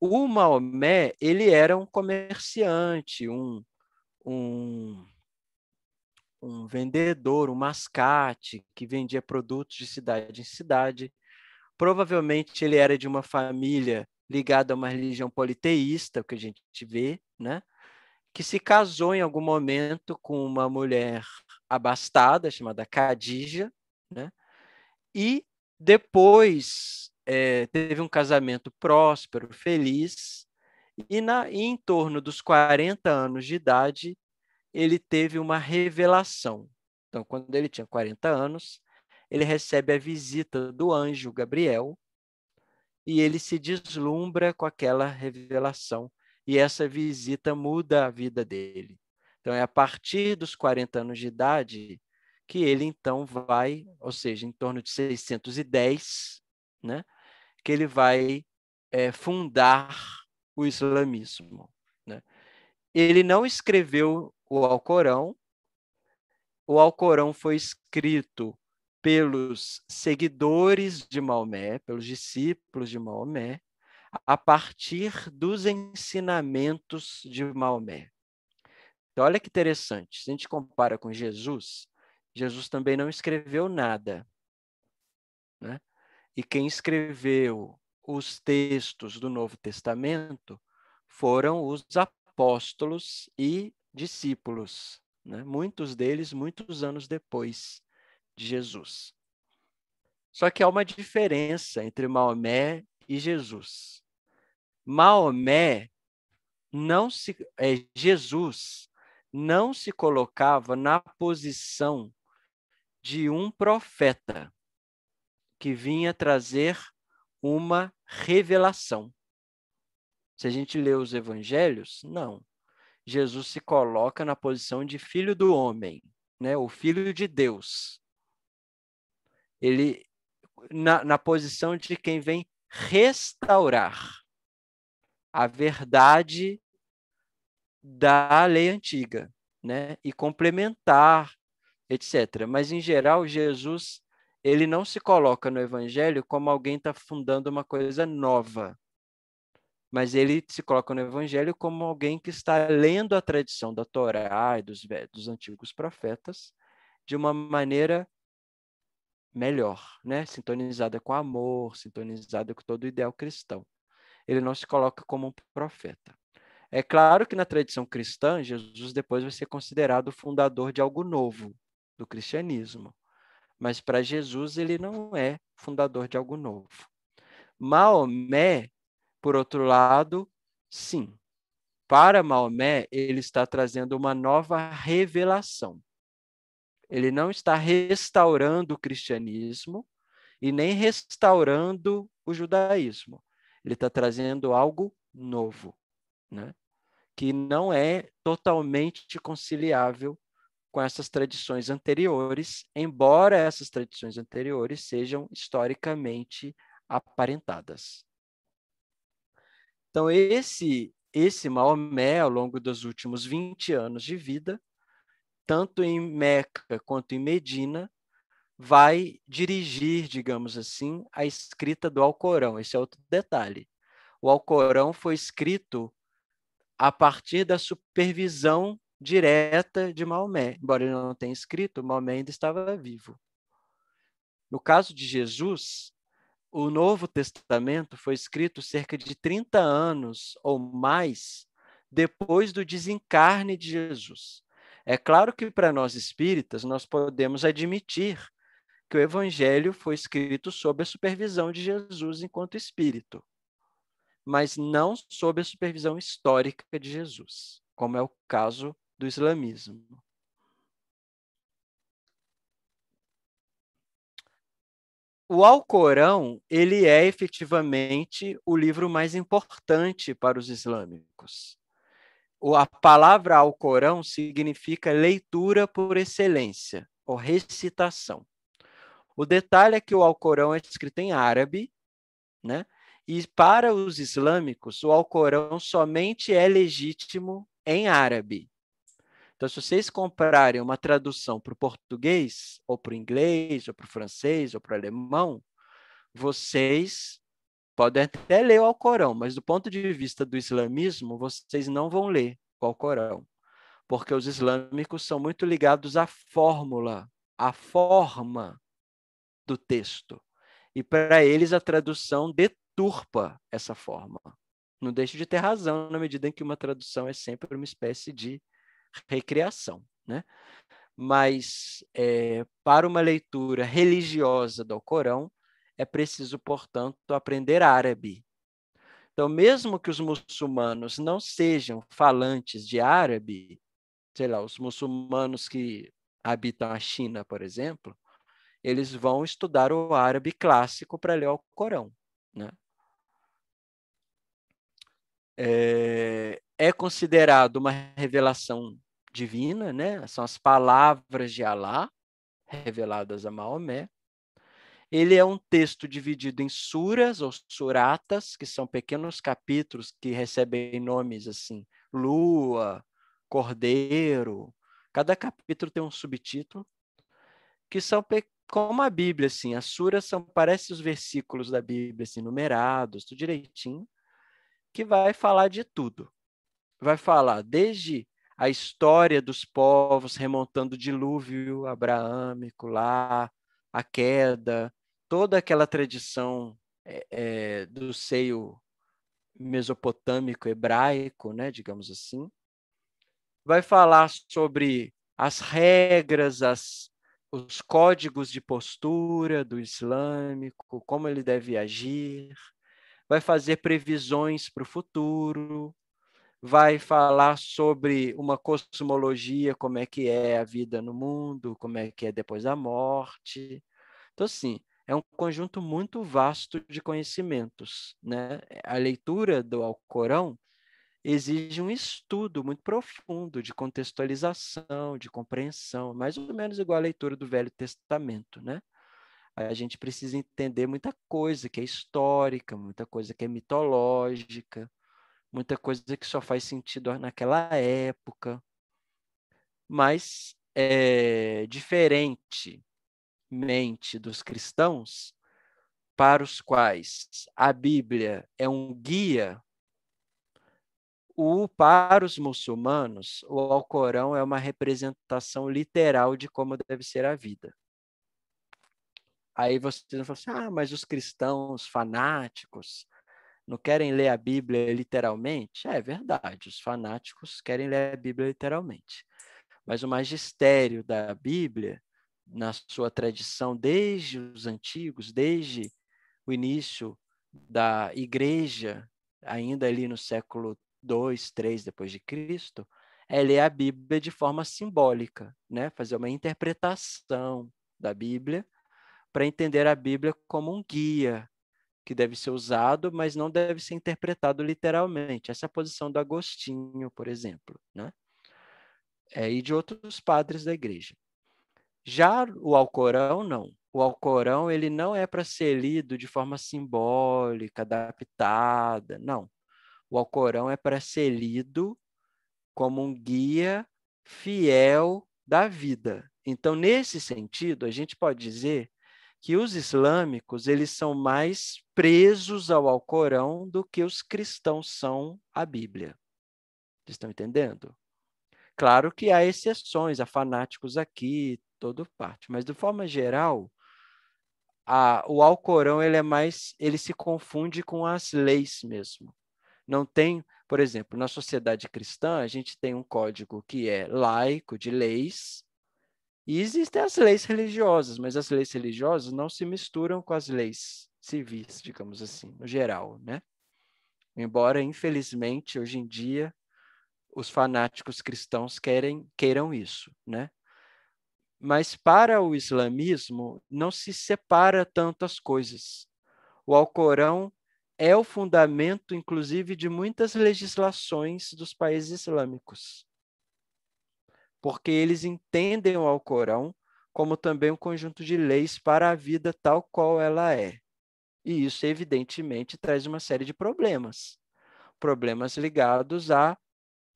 O Maomé, ele era um comerciante, um, um, um vendedor, um mascate que vendia produtos de cidade em cidade. Provavelmente ele era de uma família ligado a uma religião politeísta, o que a gente vê, né? que se casou em algum momento com uma mulher abastada chamada Khadija, né? e depois é, teve um casamento próspero, feliz, e, na, e em torno dos 40 anos de idade, ele teve uma revelação. Então, quando ele tinha 40 anos, ele recebe a visita do anjo Gabriel, e ele se deslumbra com aquela revelação e essa visita muda a vida dele. Então é a partir dos 40 anos de idade que ele então vai, ou seja, em torno de 610, né, que ele vai é, fundar o islamismo. Né? Ele não escreveu o Alcorão, o Alcorão foi escrito pelos seguidores de Maomé, pelos discípulos de Maomé, a partir dos ensinamentos de Maomé. Então, olha que interessante, se a gente compara com Jesus, Jesus também não escreveu nada. Né? E quem escreveu os textos do Novo Testamento foram os apóstolos e discípulos, né? muitos deles muitos anos depois de Jesus. Só que há uma diferença entre Maomé e Jesus. Maomé não se é, Jesus não se colocava na posição de um profeta que vinha trazer uma revelação. Se a gente lê os evangelhos, não. Jesus se coloca na posição de filho do homem, né? O filho de Deus ele na, na posição de quem vem restaurar a verdade da lei antiga, né? E complementar, etc. Mas em geral, Jesus ele não se coloca no evangelho como alguém está fundando uma coisa nova, mas ele se coloca no evangelho como alguém que está lendo a tradição da Torá e dos, dos antigos profetas de uma maneira melhor, né? Sintonizada com amor, sintonizada com todo o ideal cristão. Ele não se coloca como um profeta. É claro que na tradição cristã, Jesus depois vai ser considerado o fundador de algo novo, do cristianismo. Mas para Jesus, ele não é fundador de algo novo. Maomé, por outro lado, sim. Para Maomé, ele está trazendo uma nova revelação. Ele não está restaurando o cristianismo e nem restaurando o judaísmo. Ele está trazendo algo novo, né? que não é totalmente conciliável com essas tradições anteriores, embora essas tradições anteriores sejam historicamente aparentadas. Então, esse, esse Maomé, ao longo dos últimos 20 anos de vida, tanto em Meca quanto em Medina, vai dirigir, digamos assim, a escrita do Alcorão. Esse é outro detalhe. O Alcorão foi escrito a partir da supervisão direta de Maomé. Embora ele não tenha escrito, Maomé ainda estava vivo. No caso de Jesus, o Novo Testamento foi escrito cerca de 30 anos ou mais depois do desencarne de Jesus. É claro que para nós espíritas nós podemos admitir que o evangelho foi escrito sob a supervisão de Jesus enquanto espírito, mas não sob a supervisão histórica de Jesus, como é o caso do islamismo. o Alcorão ele é efetivamente o livro mais importante para os islâmicos a palavra Alcorão significa leitura por excelência, ou recitação. O detalhe é que o Alcorão é escrito em árabe, né? E para os islâmicos, o Alcorão somente é legítimo em árabe. Então, se vocês comprarem uma tradução para o português, ou para o inglês, ou para o francês, ou para o alemão, vocês Podem até ler o Alcorão, mas do ponto de vista do islamismo, vocês não vão ler o Alcorão, porque os islâmicos são muito ligados à fórmula, à forma do texto. E para eles a tradução deturpa essa forma. Não deixa de ter razão na medida em que uma tradução é sempre uma espécie de recriação, né? Mas é, para uma leitura religiosa do Alcorão é preciso, portanto, aprender árabe. Então, mesmo que os muçulmanos não sejam falantes de árabe, sei lá, os muçulmanos que habitam a China, por exemplo, eles vão estudar o árabe clássico para ler o Corão. Né? É, é considerado uma revelação divina, né? são as palavras de Alá reveladas a Maomé. Ele é um texto dividido em suras ou suratas, que são pequenos capítulos que recebem nomes assim, lua, cordeiro. Cada capítulo tem um subtítulo, que são como a Bíblia, assim. As suras são parecem os versículos da Bíblia, assim, numerados, tudo direitinho, que vai falar de tudo. Vai falar desde a história dos povos remontando o dilúvio abraâmico lá, a queda, toda aquela tradição é, é, do seio mesopotâmico hebraico, né, digamos assim, vai falar sobre as regras, as, os códigos de postura do islâmico, como ele deve agir, vai fazer previsões para o futuro, vai falar sobre uma cosmologia, como é que é a vida no mundo, como é que é depois da morte. Então, assim, é um conjunto muito vasto de conhecimentos. Né? É, a leitura do Alcorão exige um estudo muito profundo de contextualização, de compreensão, mais ou menos igual à leitura do Velho Testamento, né? A gente precisa entender muita coisa que é histórica, muita coisa que é mitológica, muita coisa que só faz sentido naquela época, mas é diferente mente dos cristãos, para os quais a Bíblia é um guia, o para os muçulmanos, o Alcorão é uma representação literal de como deve ser a vida. Aí vocês não falar: assim, ah, mas os cristãos fanáticos não querem ler a Bíblia literalmente? É verdade, os fanáticos querem ler a Bíblia literalmente. Mas o magistério da Bíblia na sua tradição desde os antigos, desde o início da igreja, ainda ali no século 2, 3 depois de Cristo, é ler a Bíblia de forma simbólica, né? Fazer uma interpretação da Bíblia para entender a Bíblia como um guia que deve ser usado, mas não deve ser interpretado literalmente. Essa é a posição do Agostinho, por exemplo, né? É, e de outros padres da igreja. Já o Alcorão, não. O Alcorão, ele não é para ser lido de forma simbólica, adaptada, não. O Alcorão é para ser lido como um guia fiel da vida. Então, nesse sentido, a gente pode dizer que os islâmicos eles são mais presos ao Alcorão do que os cristãos são à Bíblia. Vocês estão entendendo? Claro que há exceções, há fanáticos aqui, todo parte. Mas de forma geral, a, o Alcorão ele é mais, ele se confunde com as leis mesmo. Não tem, por exemplo, na sociedade cristã a gente tem um código que é laico de leis e existem as leis religiosas, mas as leis religiosas não se misturam com as leis civis, digamos assim, no geral, né? Embora infelizmente hoje em dia os fanáticos cristãos querem queiram isso, né? Mas para o islamismo não se separa tantas coisas. O Alcorão é o fundamento, inclusive, de muitas legislações dos países islâmicos, porque eles entendem o Alcorão como também um conjunto de leis para a vida tal qual ela é. E isso, evidentemente, traz uma série de problemas problemas ligados à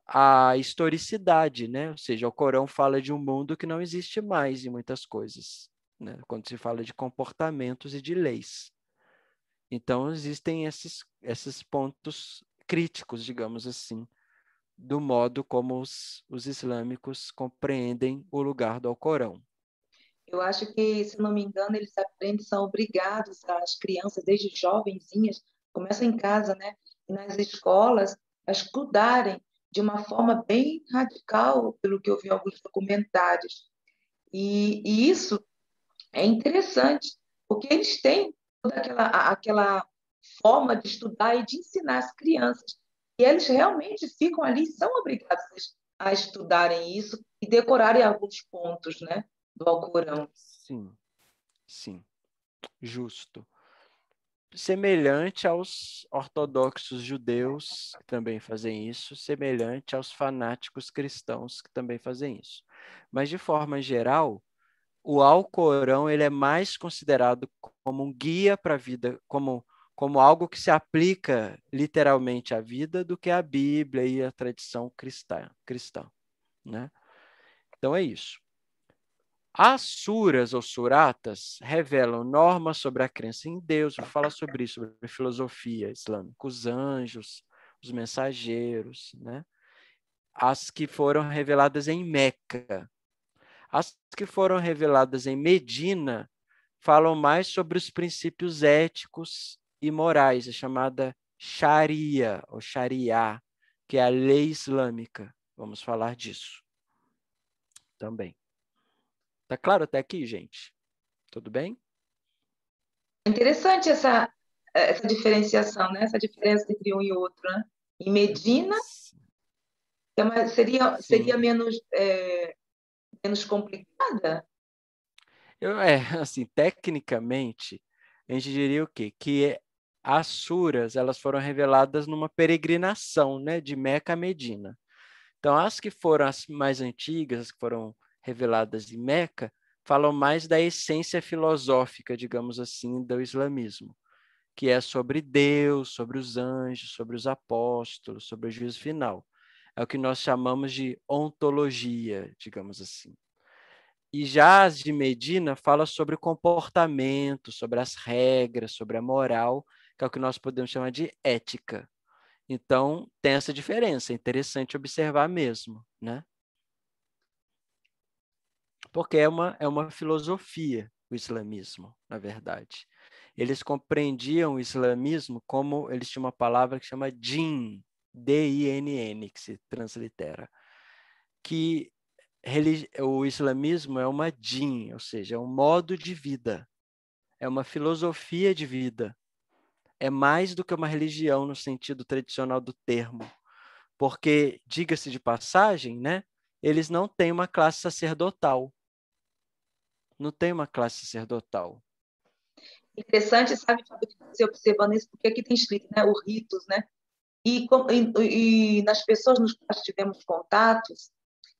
a historicidade, né? Ou seja, o Corão fala de um mundo que não existe mais em muitas coisas, né? Quando se fala de comportamentos e de leis. Então existem esses esses pontos críticos, digamos assim, do modo como os, os islâmicos compreendem o lugar do Alcorão. Eu acho que, se não me engano, eles aprendem, são obrigados, as crianças, desde jovenzinhas, começam em casa, né, e nas escolas, a estudarem de uma forma bem radical, pelo que eu vi em alguns documentários. E, e isso é interessante, porque eles têm toda aquela, aquela forma de estudar e de ensinar as crianças. E eles realmente ficam ali, são obrigados a estudarem isso e decorarem alguns pontos né, do Alcorão. Sim, sim, justo semelhante aos ortodoxos judeus, que também fazem isso, semelhante aos fanáticos cristãos, que também fazem isso. Mas, de forma geral, o Alcorão ele é mais considerado como um guia para a vida, como, como algo que se aplica literalmente à vida, do que a Bíblia e a tradição cristã. cristã né? Então, é isso. As suras ou suratas revelam normas sobre a crença em Deus, vou falar sobre isso, sobre filosofia islâmica, os anjos, os mensageiros, né? As que foram reveladas em Meca. As que foram reveladas em Medina falam mais sobre os princípios éticos e morais, A é chamada Sharia ou Sharia, que é a lei islâmica. Vamos falar disso também. Tá claro até aqui, gente? Tudo bem? É interessante essa, essa diferenciação, né? Essa diferença entre um e outro, né? Em Medina é seria, seria menos, é, menos complicada? Eu, é, assim, tecnicamente, a gente diria o quê? Que as suras, elas foram reveladas numa peregrinação, né? De Meca a Medina. Então, as que foram as mais antigas, as que foram reveladas em Meca falam mais da essência filosófica, digamos assim, do islamismo, que é sobre Deus, sobre os anjos, sobre os apóstolos, sobre o juízo final. É o que nós chamamos de ontologia, digamos assim. E já as de Medina fala sobre o comportamento, sobre as regras, sobre a moral, que é o que nós podemos chamar de ética. Então, tem essa diferença, é interessante observar mesmo, né? porque é uma, é uma filosofia o islamismo, na verdade. Eles compreendiam o islamismo como eles tinham uma palavra que chama din, D-I-N-N, que se translitera, que o islamismo é uma din, ou seja, é um modo de vida, é uma filosofia de vida. É mais do que uma religião no sentido tradicional do termo, porque diga-se de passagem, né? Eles não têm uma classe sacerdotal não tem uma classe sacerdotal. Interessante, sabe, você observando isso, porque aqui tem escrito, né, os ritos, né? E, e, e nas pessoas nos quais tivemos contatos,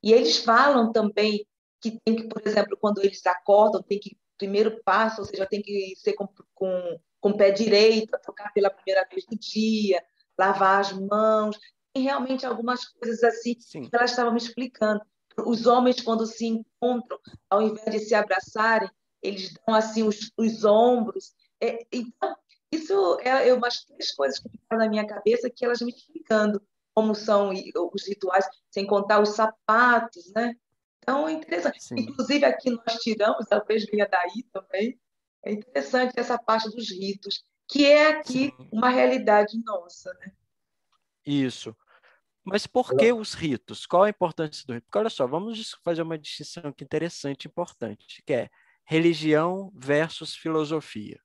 e eles falam também que tem que, por exemplo, quando eles acordam, tem que primeiro passo, ou seja, tem que ser com, com, com o pé direito, tocar pela primeira vez do dia, lavar as mãos, e realmente algumas coisas assim Sim. que elas estavam me explicando. Os homens, quando se encontram, ao invés de se abraçarem, eles dão assim os, os ombros. É, então, isso é, é umas três coisas que ficaram na minha cabeça que elas me explicando como são os rituais, sem contar os sapatos, né? Então, é interessante. Sim. Inclusive, aqui nós tiramos, talvez venha daí também, é interessante essa parte dos ritos, que é aqui Sim. uma realidade nossa, né? Isso. Mas por que os ritos? Qual a importância do rito? Porque, olha só, vamos fazer uma distinção que interessante, importante, que é religião versus filosofia.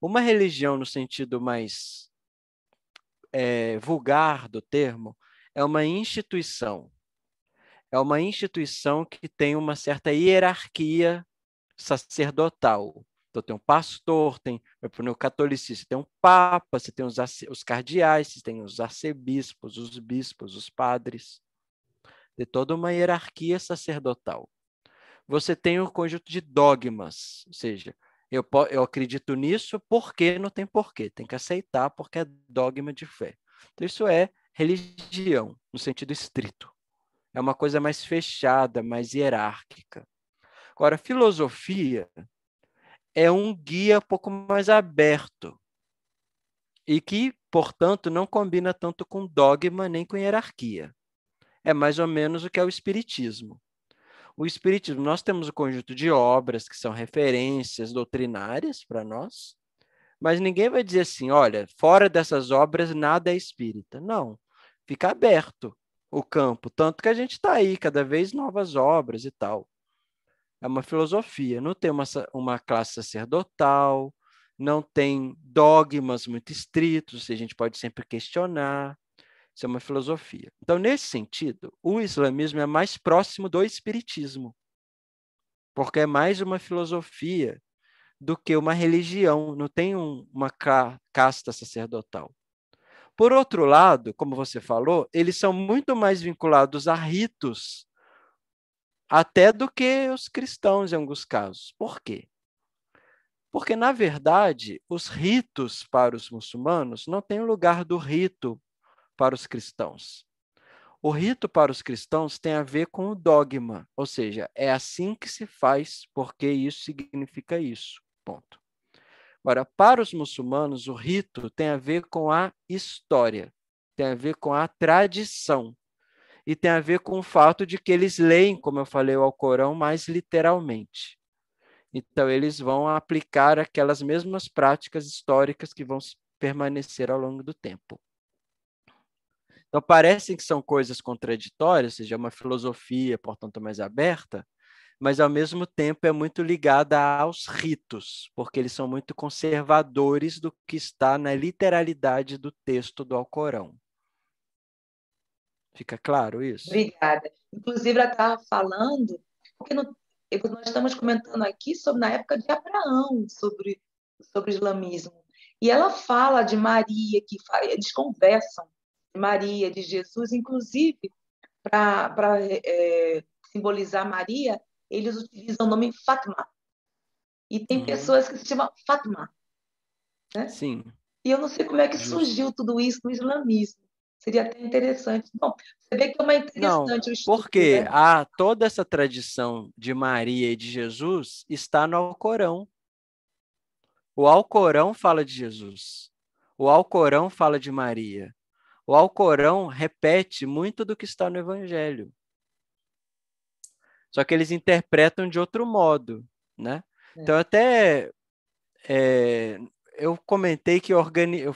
Uma religião, no sentido mais é, vulgar do termo, é uma instituição. É uma instituição que tem uma certa hierarquia sacerdotal. Então, tem um pastor, tem no catolicismo, tem um papa, você tem os, os cardeais, você tem os arcebispos, os bispos, os padres. Tem toda uma hierarquia sacerdotal. Você tem um conjunto de dogmas, ou seja, eu, eu acredito nisso porque não tem porquê, tem que aceitar porque é dogma de fé. Então, isso é religião, no sentido estrito. É uma coisa mais fechada, mais hierárquica. Agora, filosofia é um guia um pouco mais aberto e que, portanto, não combina tanto com dogma nem com hierarquia. É mais ou menos o que é o espiritismo. O espiritismo, nós temos um conjunto de obras que são referências doutrinárias para nós, mas ninguém vai dizer assim, olha, fora dessas obras nada é espírita. Não, fica aberto o campo, tanto que a gente está aí, cada vez novas obras e tal é uma filosofia, não tem uma, uma classe sacerdotal, não tem dogmas muito estritos, a gente pode sempre questionar. Isso é uma filosofia. Então, nesse sentido, o islamismo é mais próximo do espiritismo, porque é mais uma filosofia do que uma religião, não tem um, uma casta sacerdotal. Por outro lado, como você falou, eles são muito mais vinculados a ritos até do que os cristãos em alguns casos. Por quê? Porque, na verdade, os ritos para os muçulmanos não têm o lugar do rito para os cristãos. O rito para os cristãos tem a ver com o dogma, ou seja, é assim que se faz, porque isso significa isso. Ponto. Agora, para os muçulmanos, o rito tem a ver com a história, tem a ver com a tradição e tem a ver com o fato de que eles leem, como eu falei, o Alcorão mais literalmente. Então, eles vão aplicar aquelas mesmas práticas históricas que vão permanecer ao longo do tempo. Então, parecem que são coisas contraditórias, ou seja, é uma filosofia, portanto, mais aberta, mas, ao mesmo tempo, é muito ligada aos ritos, porque eles são muito conservadores do que está na literalidade do texto do Alcorão. Fica claro isso? Obrigada. Inclusive, ela estava falando, porque no, nós estamos comentando aqui sobre na época de Abraão, sobre, sobre o islamismo. E ela fala de Maria, que eles conversam de Maria, de Jesus, inclusive para é, simbolizar Maria, eles utilizam o nome Fatma. E tem uhum. pessoas que se chamam Fatma. Né? Sim. E eu não sei como é que surgiu tudo isso no islamismo. Seria até interessante. Bom, você vê como é interessante Não, o Porque né? a, toda essa tradição de Maria e de Jesus está no Alcorão. O Alcorão fala de Jesus. O Alcorão fala de Maria. O Alcorão repete muito do que está no Evangelho. Só que eles interpretam de outro modo, né? É. Então, até é, eu comentei que organi... eu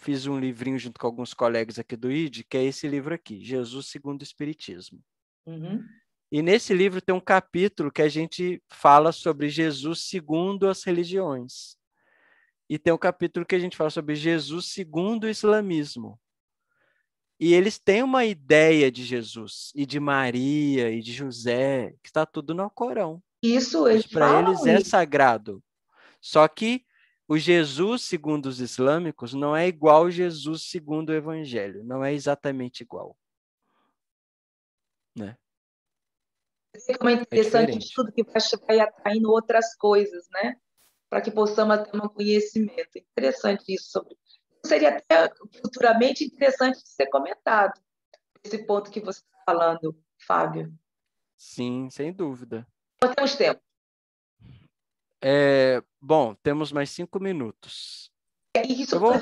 fiz um livrinho junto com alguns colegas aqui do ID, que é esse livro aqui, Jesus segundo o Espiritismo. Uhum. E nesse livro tem um capítulo que a gente fala sobre Jesus segundo as religiões. E tem um capítulo que a gente fala sobre Jesus segundo o islamismo. E eles têm uma ideia de Jesus e de Maria e de José, que está tudo no Corão. Isso, eles para eles é sagrado. Só que o Jesus segundo os islâmicos não é igual ao Jesus segundo o evangelho, não é exatamente igual. Né? É como é interessante é tudo que vai atraindo outras coisas, né? Para que possamos ter um conhecimento. Interessante isso sobre. Seria até futuramente interessante ser comentado esse ponto que você está falando, Fábio. Sim, sem dúvida. Nós então, temos tempo. É, bom, temos mais cinco minutos. É isso vou...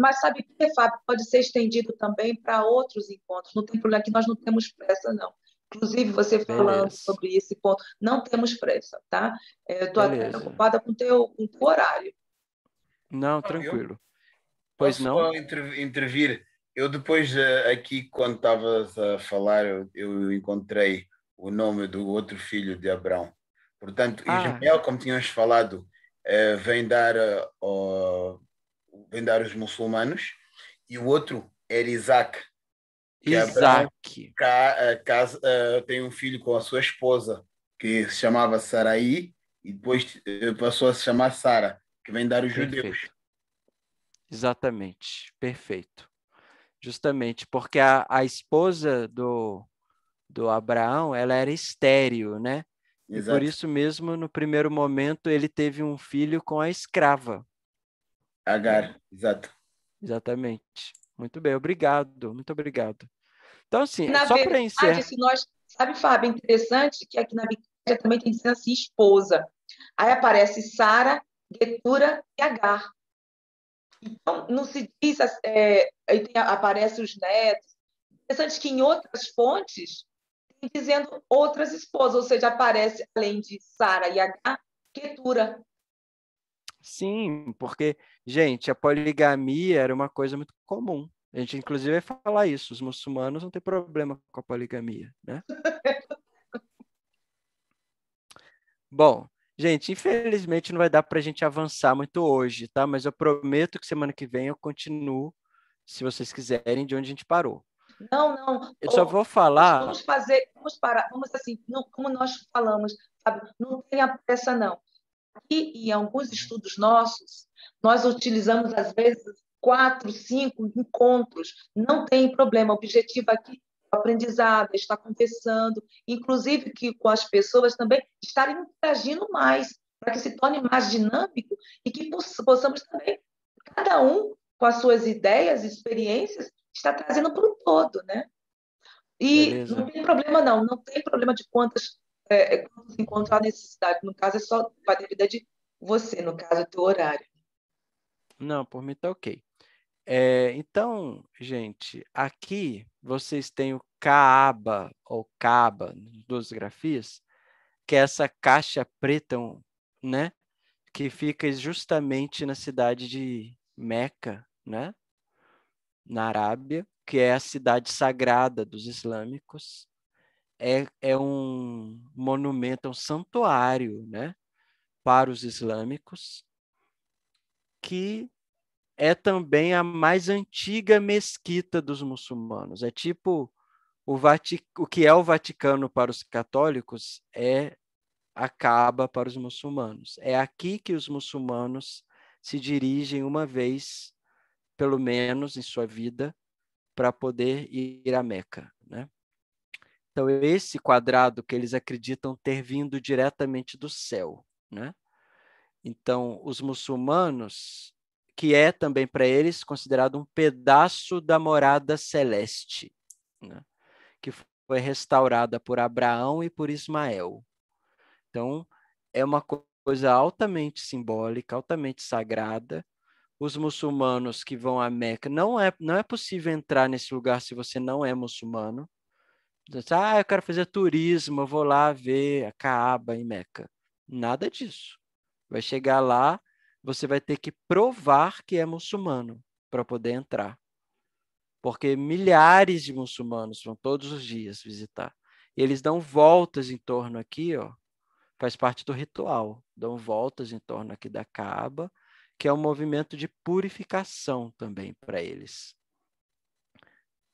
mas sabe que, é, Fábio? Pode ser estendido também para outros encontros. Não tem problema que nós não temos pressa, não. Inclusive, você falando Beleza. sobre esse ponto, não temos pressa, tá? É, estou até preocupada com teu, o teu horário. Não, tranquilo. Pois Posso não. intervir. Eu depois, eh, aqui, quando estavas a falar, eu, eu encontrei o nome do outro filho de Abraão. Portanto, ah. Ismael, como tínhamos falado, eh, vem, dar, eh, vem dar os muçulmanos, e o outro era é Isaac. É Isaac. É casa, eh, tem um filho com a sua esposa, que se chamava Saraí, e depois passou a se chamar Sara, que vem dar os Perfeito. judeus. Exatamente. Perfeito. Justamente, porque a, a esposa do, do Abraão, ela era estéril, né? E por isso mesmo, no primeiro momento, ele teve um filho com a escrava. Agar, é. exato. Exatamente. Muito bem, obrigado, muito obrigado. Então, assim, na só para encerrar. Nós... Sabe, Fábio, é interessante que aqui na Bíblia também tem ensina assim, esposa. Aí aparece Sara, Getura e Agar. Então, não se diz, é, aí tem, aparece os netos. Interessante que em outras fontes dizendo outras esposas, ou seja, aparece além de Sara e H, Ketura. Sim, porque, gente, a poligamia era uma coisa muito comum. A gente, inclusive, vai falar isso. Os muçulmanos não têm problema com a poligamia, né? Bom, gente, infelizmente não vai dar para a gente avançar muito hoje, tá? Mas eu prometo que semana que vem eu continuo, se vocês quiserem, de onde a gente parou. Não, não. Eu só vou falar. Vamos fazer, vamos parar, vamos assim, não, como nós falamos, sabe? Não tenha pressa, não. Aqui, em alguns estudos nossos, nós utilizamos, às vezes, quatro, cinco encontros. Não tem problema. O objetivo aqui é o aprendizado, é está conversando, inclusive que com as pessoas também estarem interagindo mais, para que se torne mais dinâmico e que possamos também, cada um com as suas ideias, experiências, está trazendo para o todo, né? E Beleza. não tem problema, não, não tem problema de quantas, é, é quantos encontros há necessidade. No caso, é só vai depender de você, no caso, do teu horário. Não, por mim tá ok. É, então, gente, aqui vocês têm o Caaba ou Caba duas grafias, que é essa caixa preta, né? Que fica justamente na cidade de Meca, né? na Arábia, que é a cidade sagrada dos islâmicos, é, é um monumento, é um santuário né, para os islâmicos, que é também a mais antiga mesquita dos muçulmanos. É tipo o, Vatic... o que é o Vaticano para os católicos é a Caba para os muçulmanos. É aqui que os muçulmanos se dirigem uma vez pelo menos em sua vida, para poder ir à Meca. Né? Então, esse quadrado que eles acreditam ter vindo diretamente do céu. Né? Então, os muçulmanos, que é também para eles considerado um pedaço da morada celeste, né? que foi restaurada por Abraão e por Ismael. Então, é uma coisa altamente simbólica, altamente sagrada, os muçulmanos que vão a Meca. Não é, não é possível entrar nesse lugar se você não é muçulmano. Ah, eu quero fazer turismo, eu vou lá ver a Kaaba em Meca. Nada disso. Vai chegar lá, você vai ter que provar que é muçulmano para poder entrar. Porque milhares de muçulmanos vão todos os dias visitar. E eles dão voltas em torno aqui, ó. Faz parte do ritual. Dão voltas em torno aqui da Kaaba que é um movimento de purificação também para eles.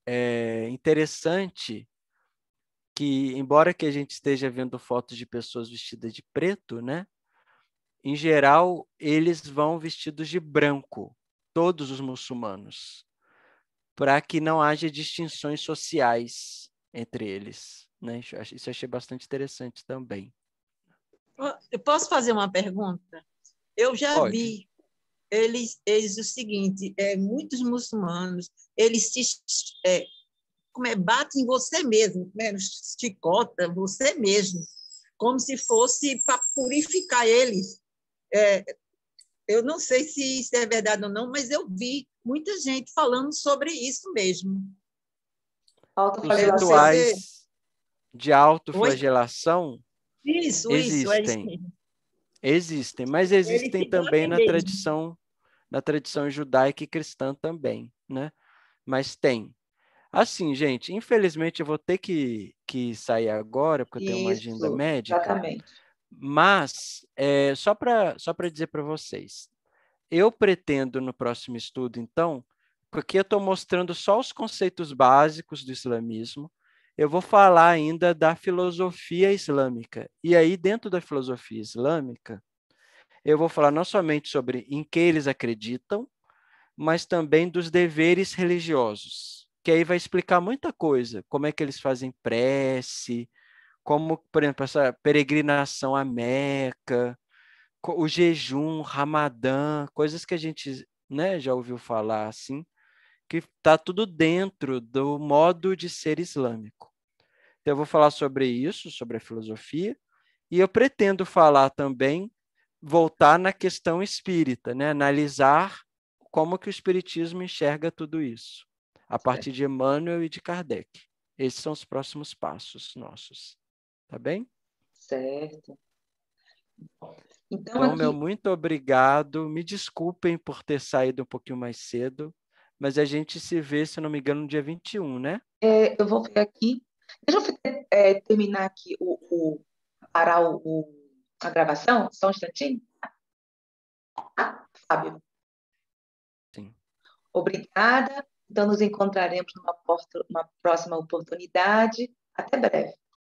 É interessante que, embora que a gente esteja vendo fotos de pessoas vestidas de preto, né? Em geral, eles vão vestidos de branco, todos os muçulmanos, para que não haja distinções sociais entre eles. Né? Isso eu achei bastante interessante também. Eu posso fazer uma pergunta? Eu já Pode. vi eles, eles o seguinte, é, muitos muçulmanos, eles se é, como é, batem em você mesmo, menos é, chicota você mesmo, como se fosse para purificar eles. É, eu não sei se isso é verdade ou não, mas eu vi muita gente falando sobre isso mesmo. rituais de autoflagelação isso, existem. Isso, é isso Existem, mas existem também na tradição na tradição judaica e cristã também, né? Mas tem. Assim, gente, infelizmente eu vou ter que, que sair agora, porque eu tenho uma agenda médica. Exatamente. Mas, é, só para só dizer para vocês, eu pretendo no próximo estudo, então, porque eu estou mostrando só os conceitos básicos do islamismo, eu vou falar ainda da filosofia islâmica. E aí, dentro da filosofia islâmica, eu vou falar não somente sobre em que eles acreditam, mas também dos deveres religiosos, que aí vai explicar muita coisa, como é que eles fazem prece, como, por exemplo, essa peregrinação à Meca, o jejum, Ramadã, coisas que a gente né, já ouviu falar assim, que está tudo dentro do modo de ser islâmico. Então, eu vou falar sobre isso, sobre a filosofia, e eu pretendo falar também, voltar na questão espírita, né? analisar como que o espiritismo enxerga tudo isso, a partir de Emmanuel e de Kardec. Esses são os próximos passos nossos. Tá bem? Certo. Então, então aqui... meu muito obrigado. Me desculpem por ter saído um pouquinho mais cedo, mas a gente se vê, se não me engano, no dia 21, né? É, eu vou ver aqui. Deixa eu é, terminar aqui, o, o parar o, o, a gravação, só um instantinho. Ah, Fábio. Sim. Obrigada. Então, nos encontraremos numa, porta, numa próxima oportunidade. Até breve.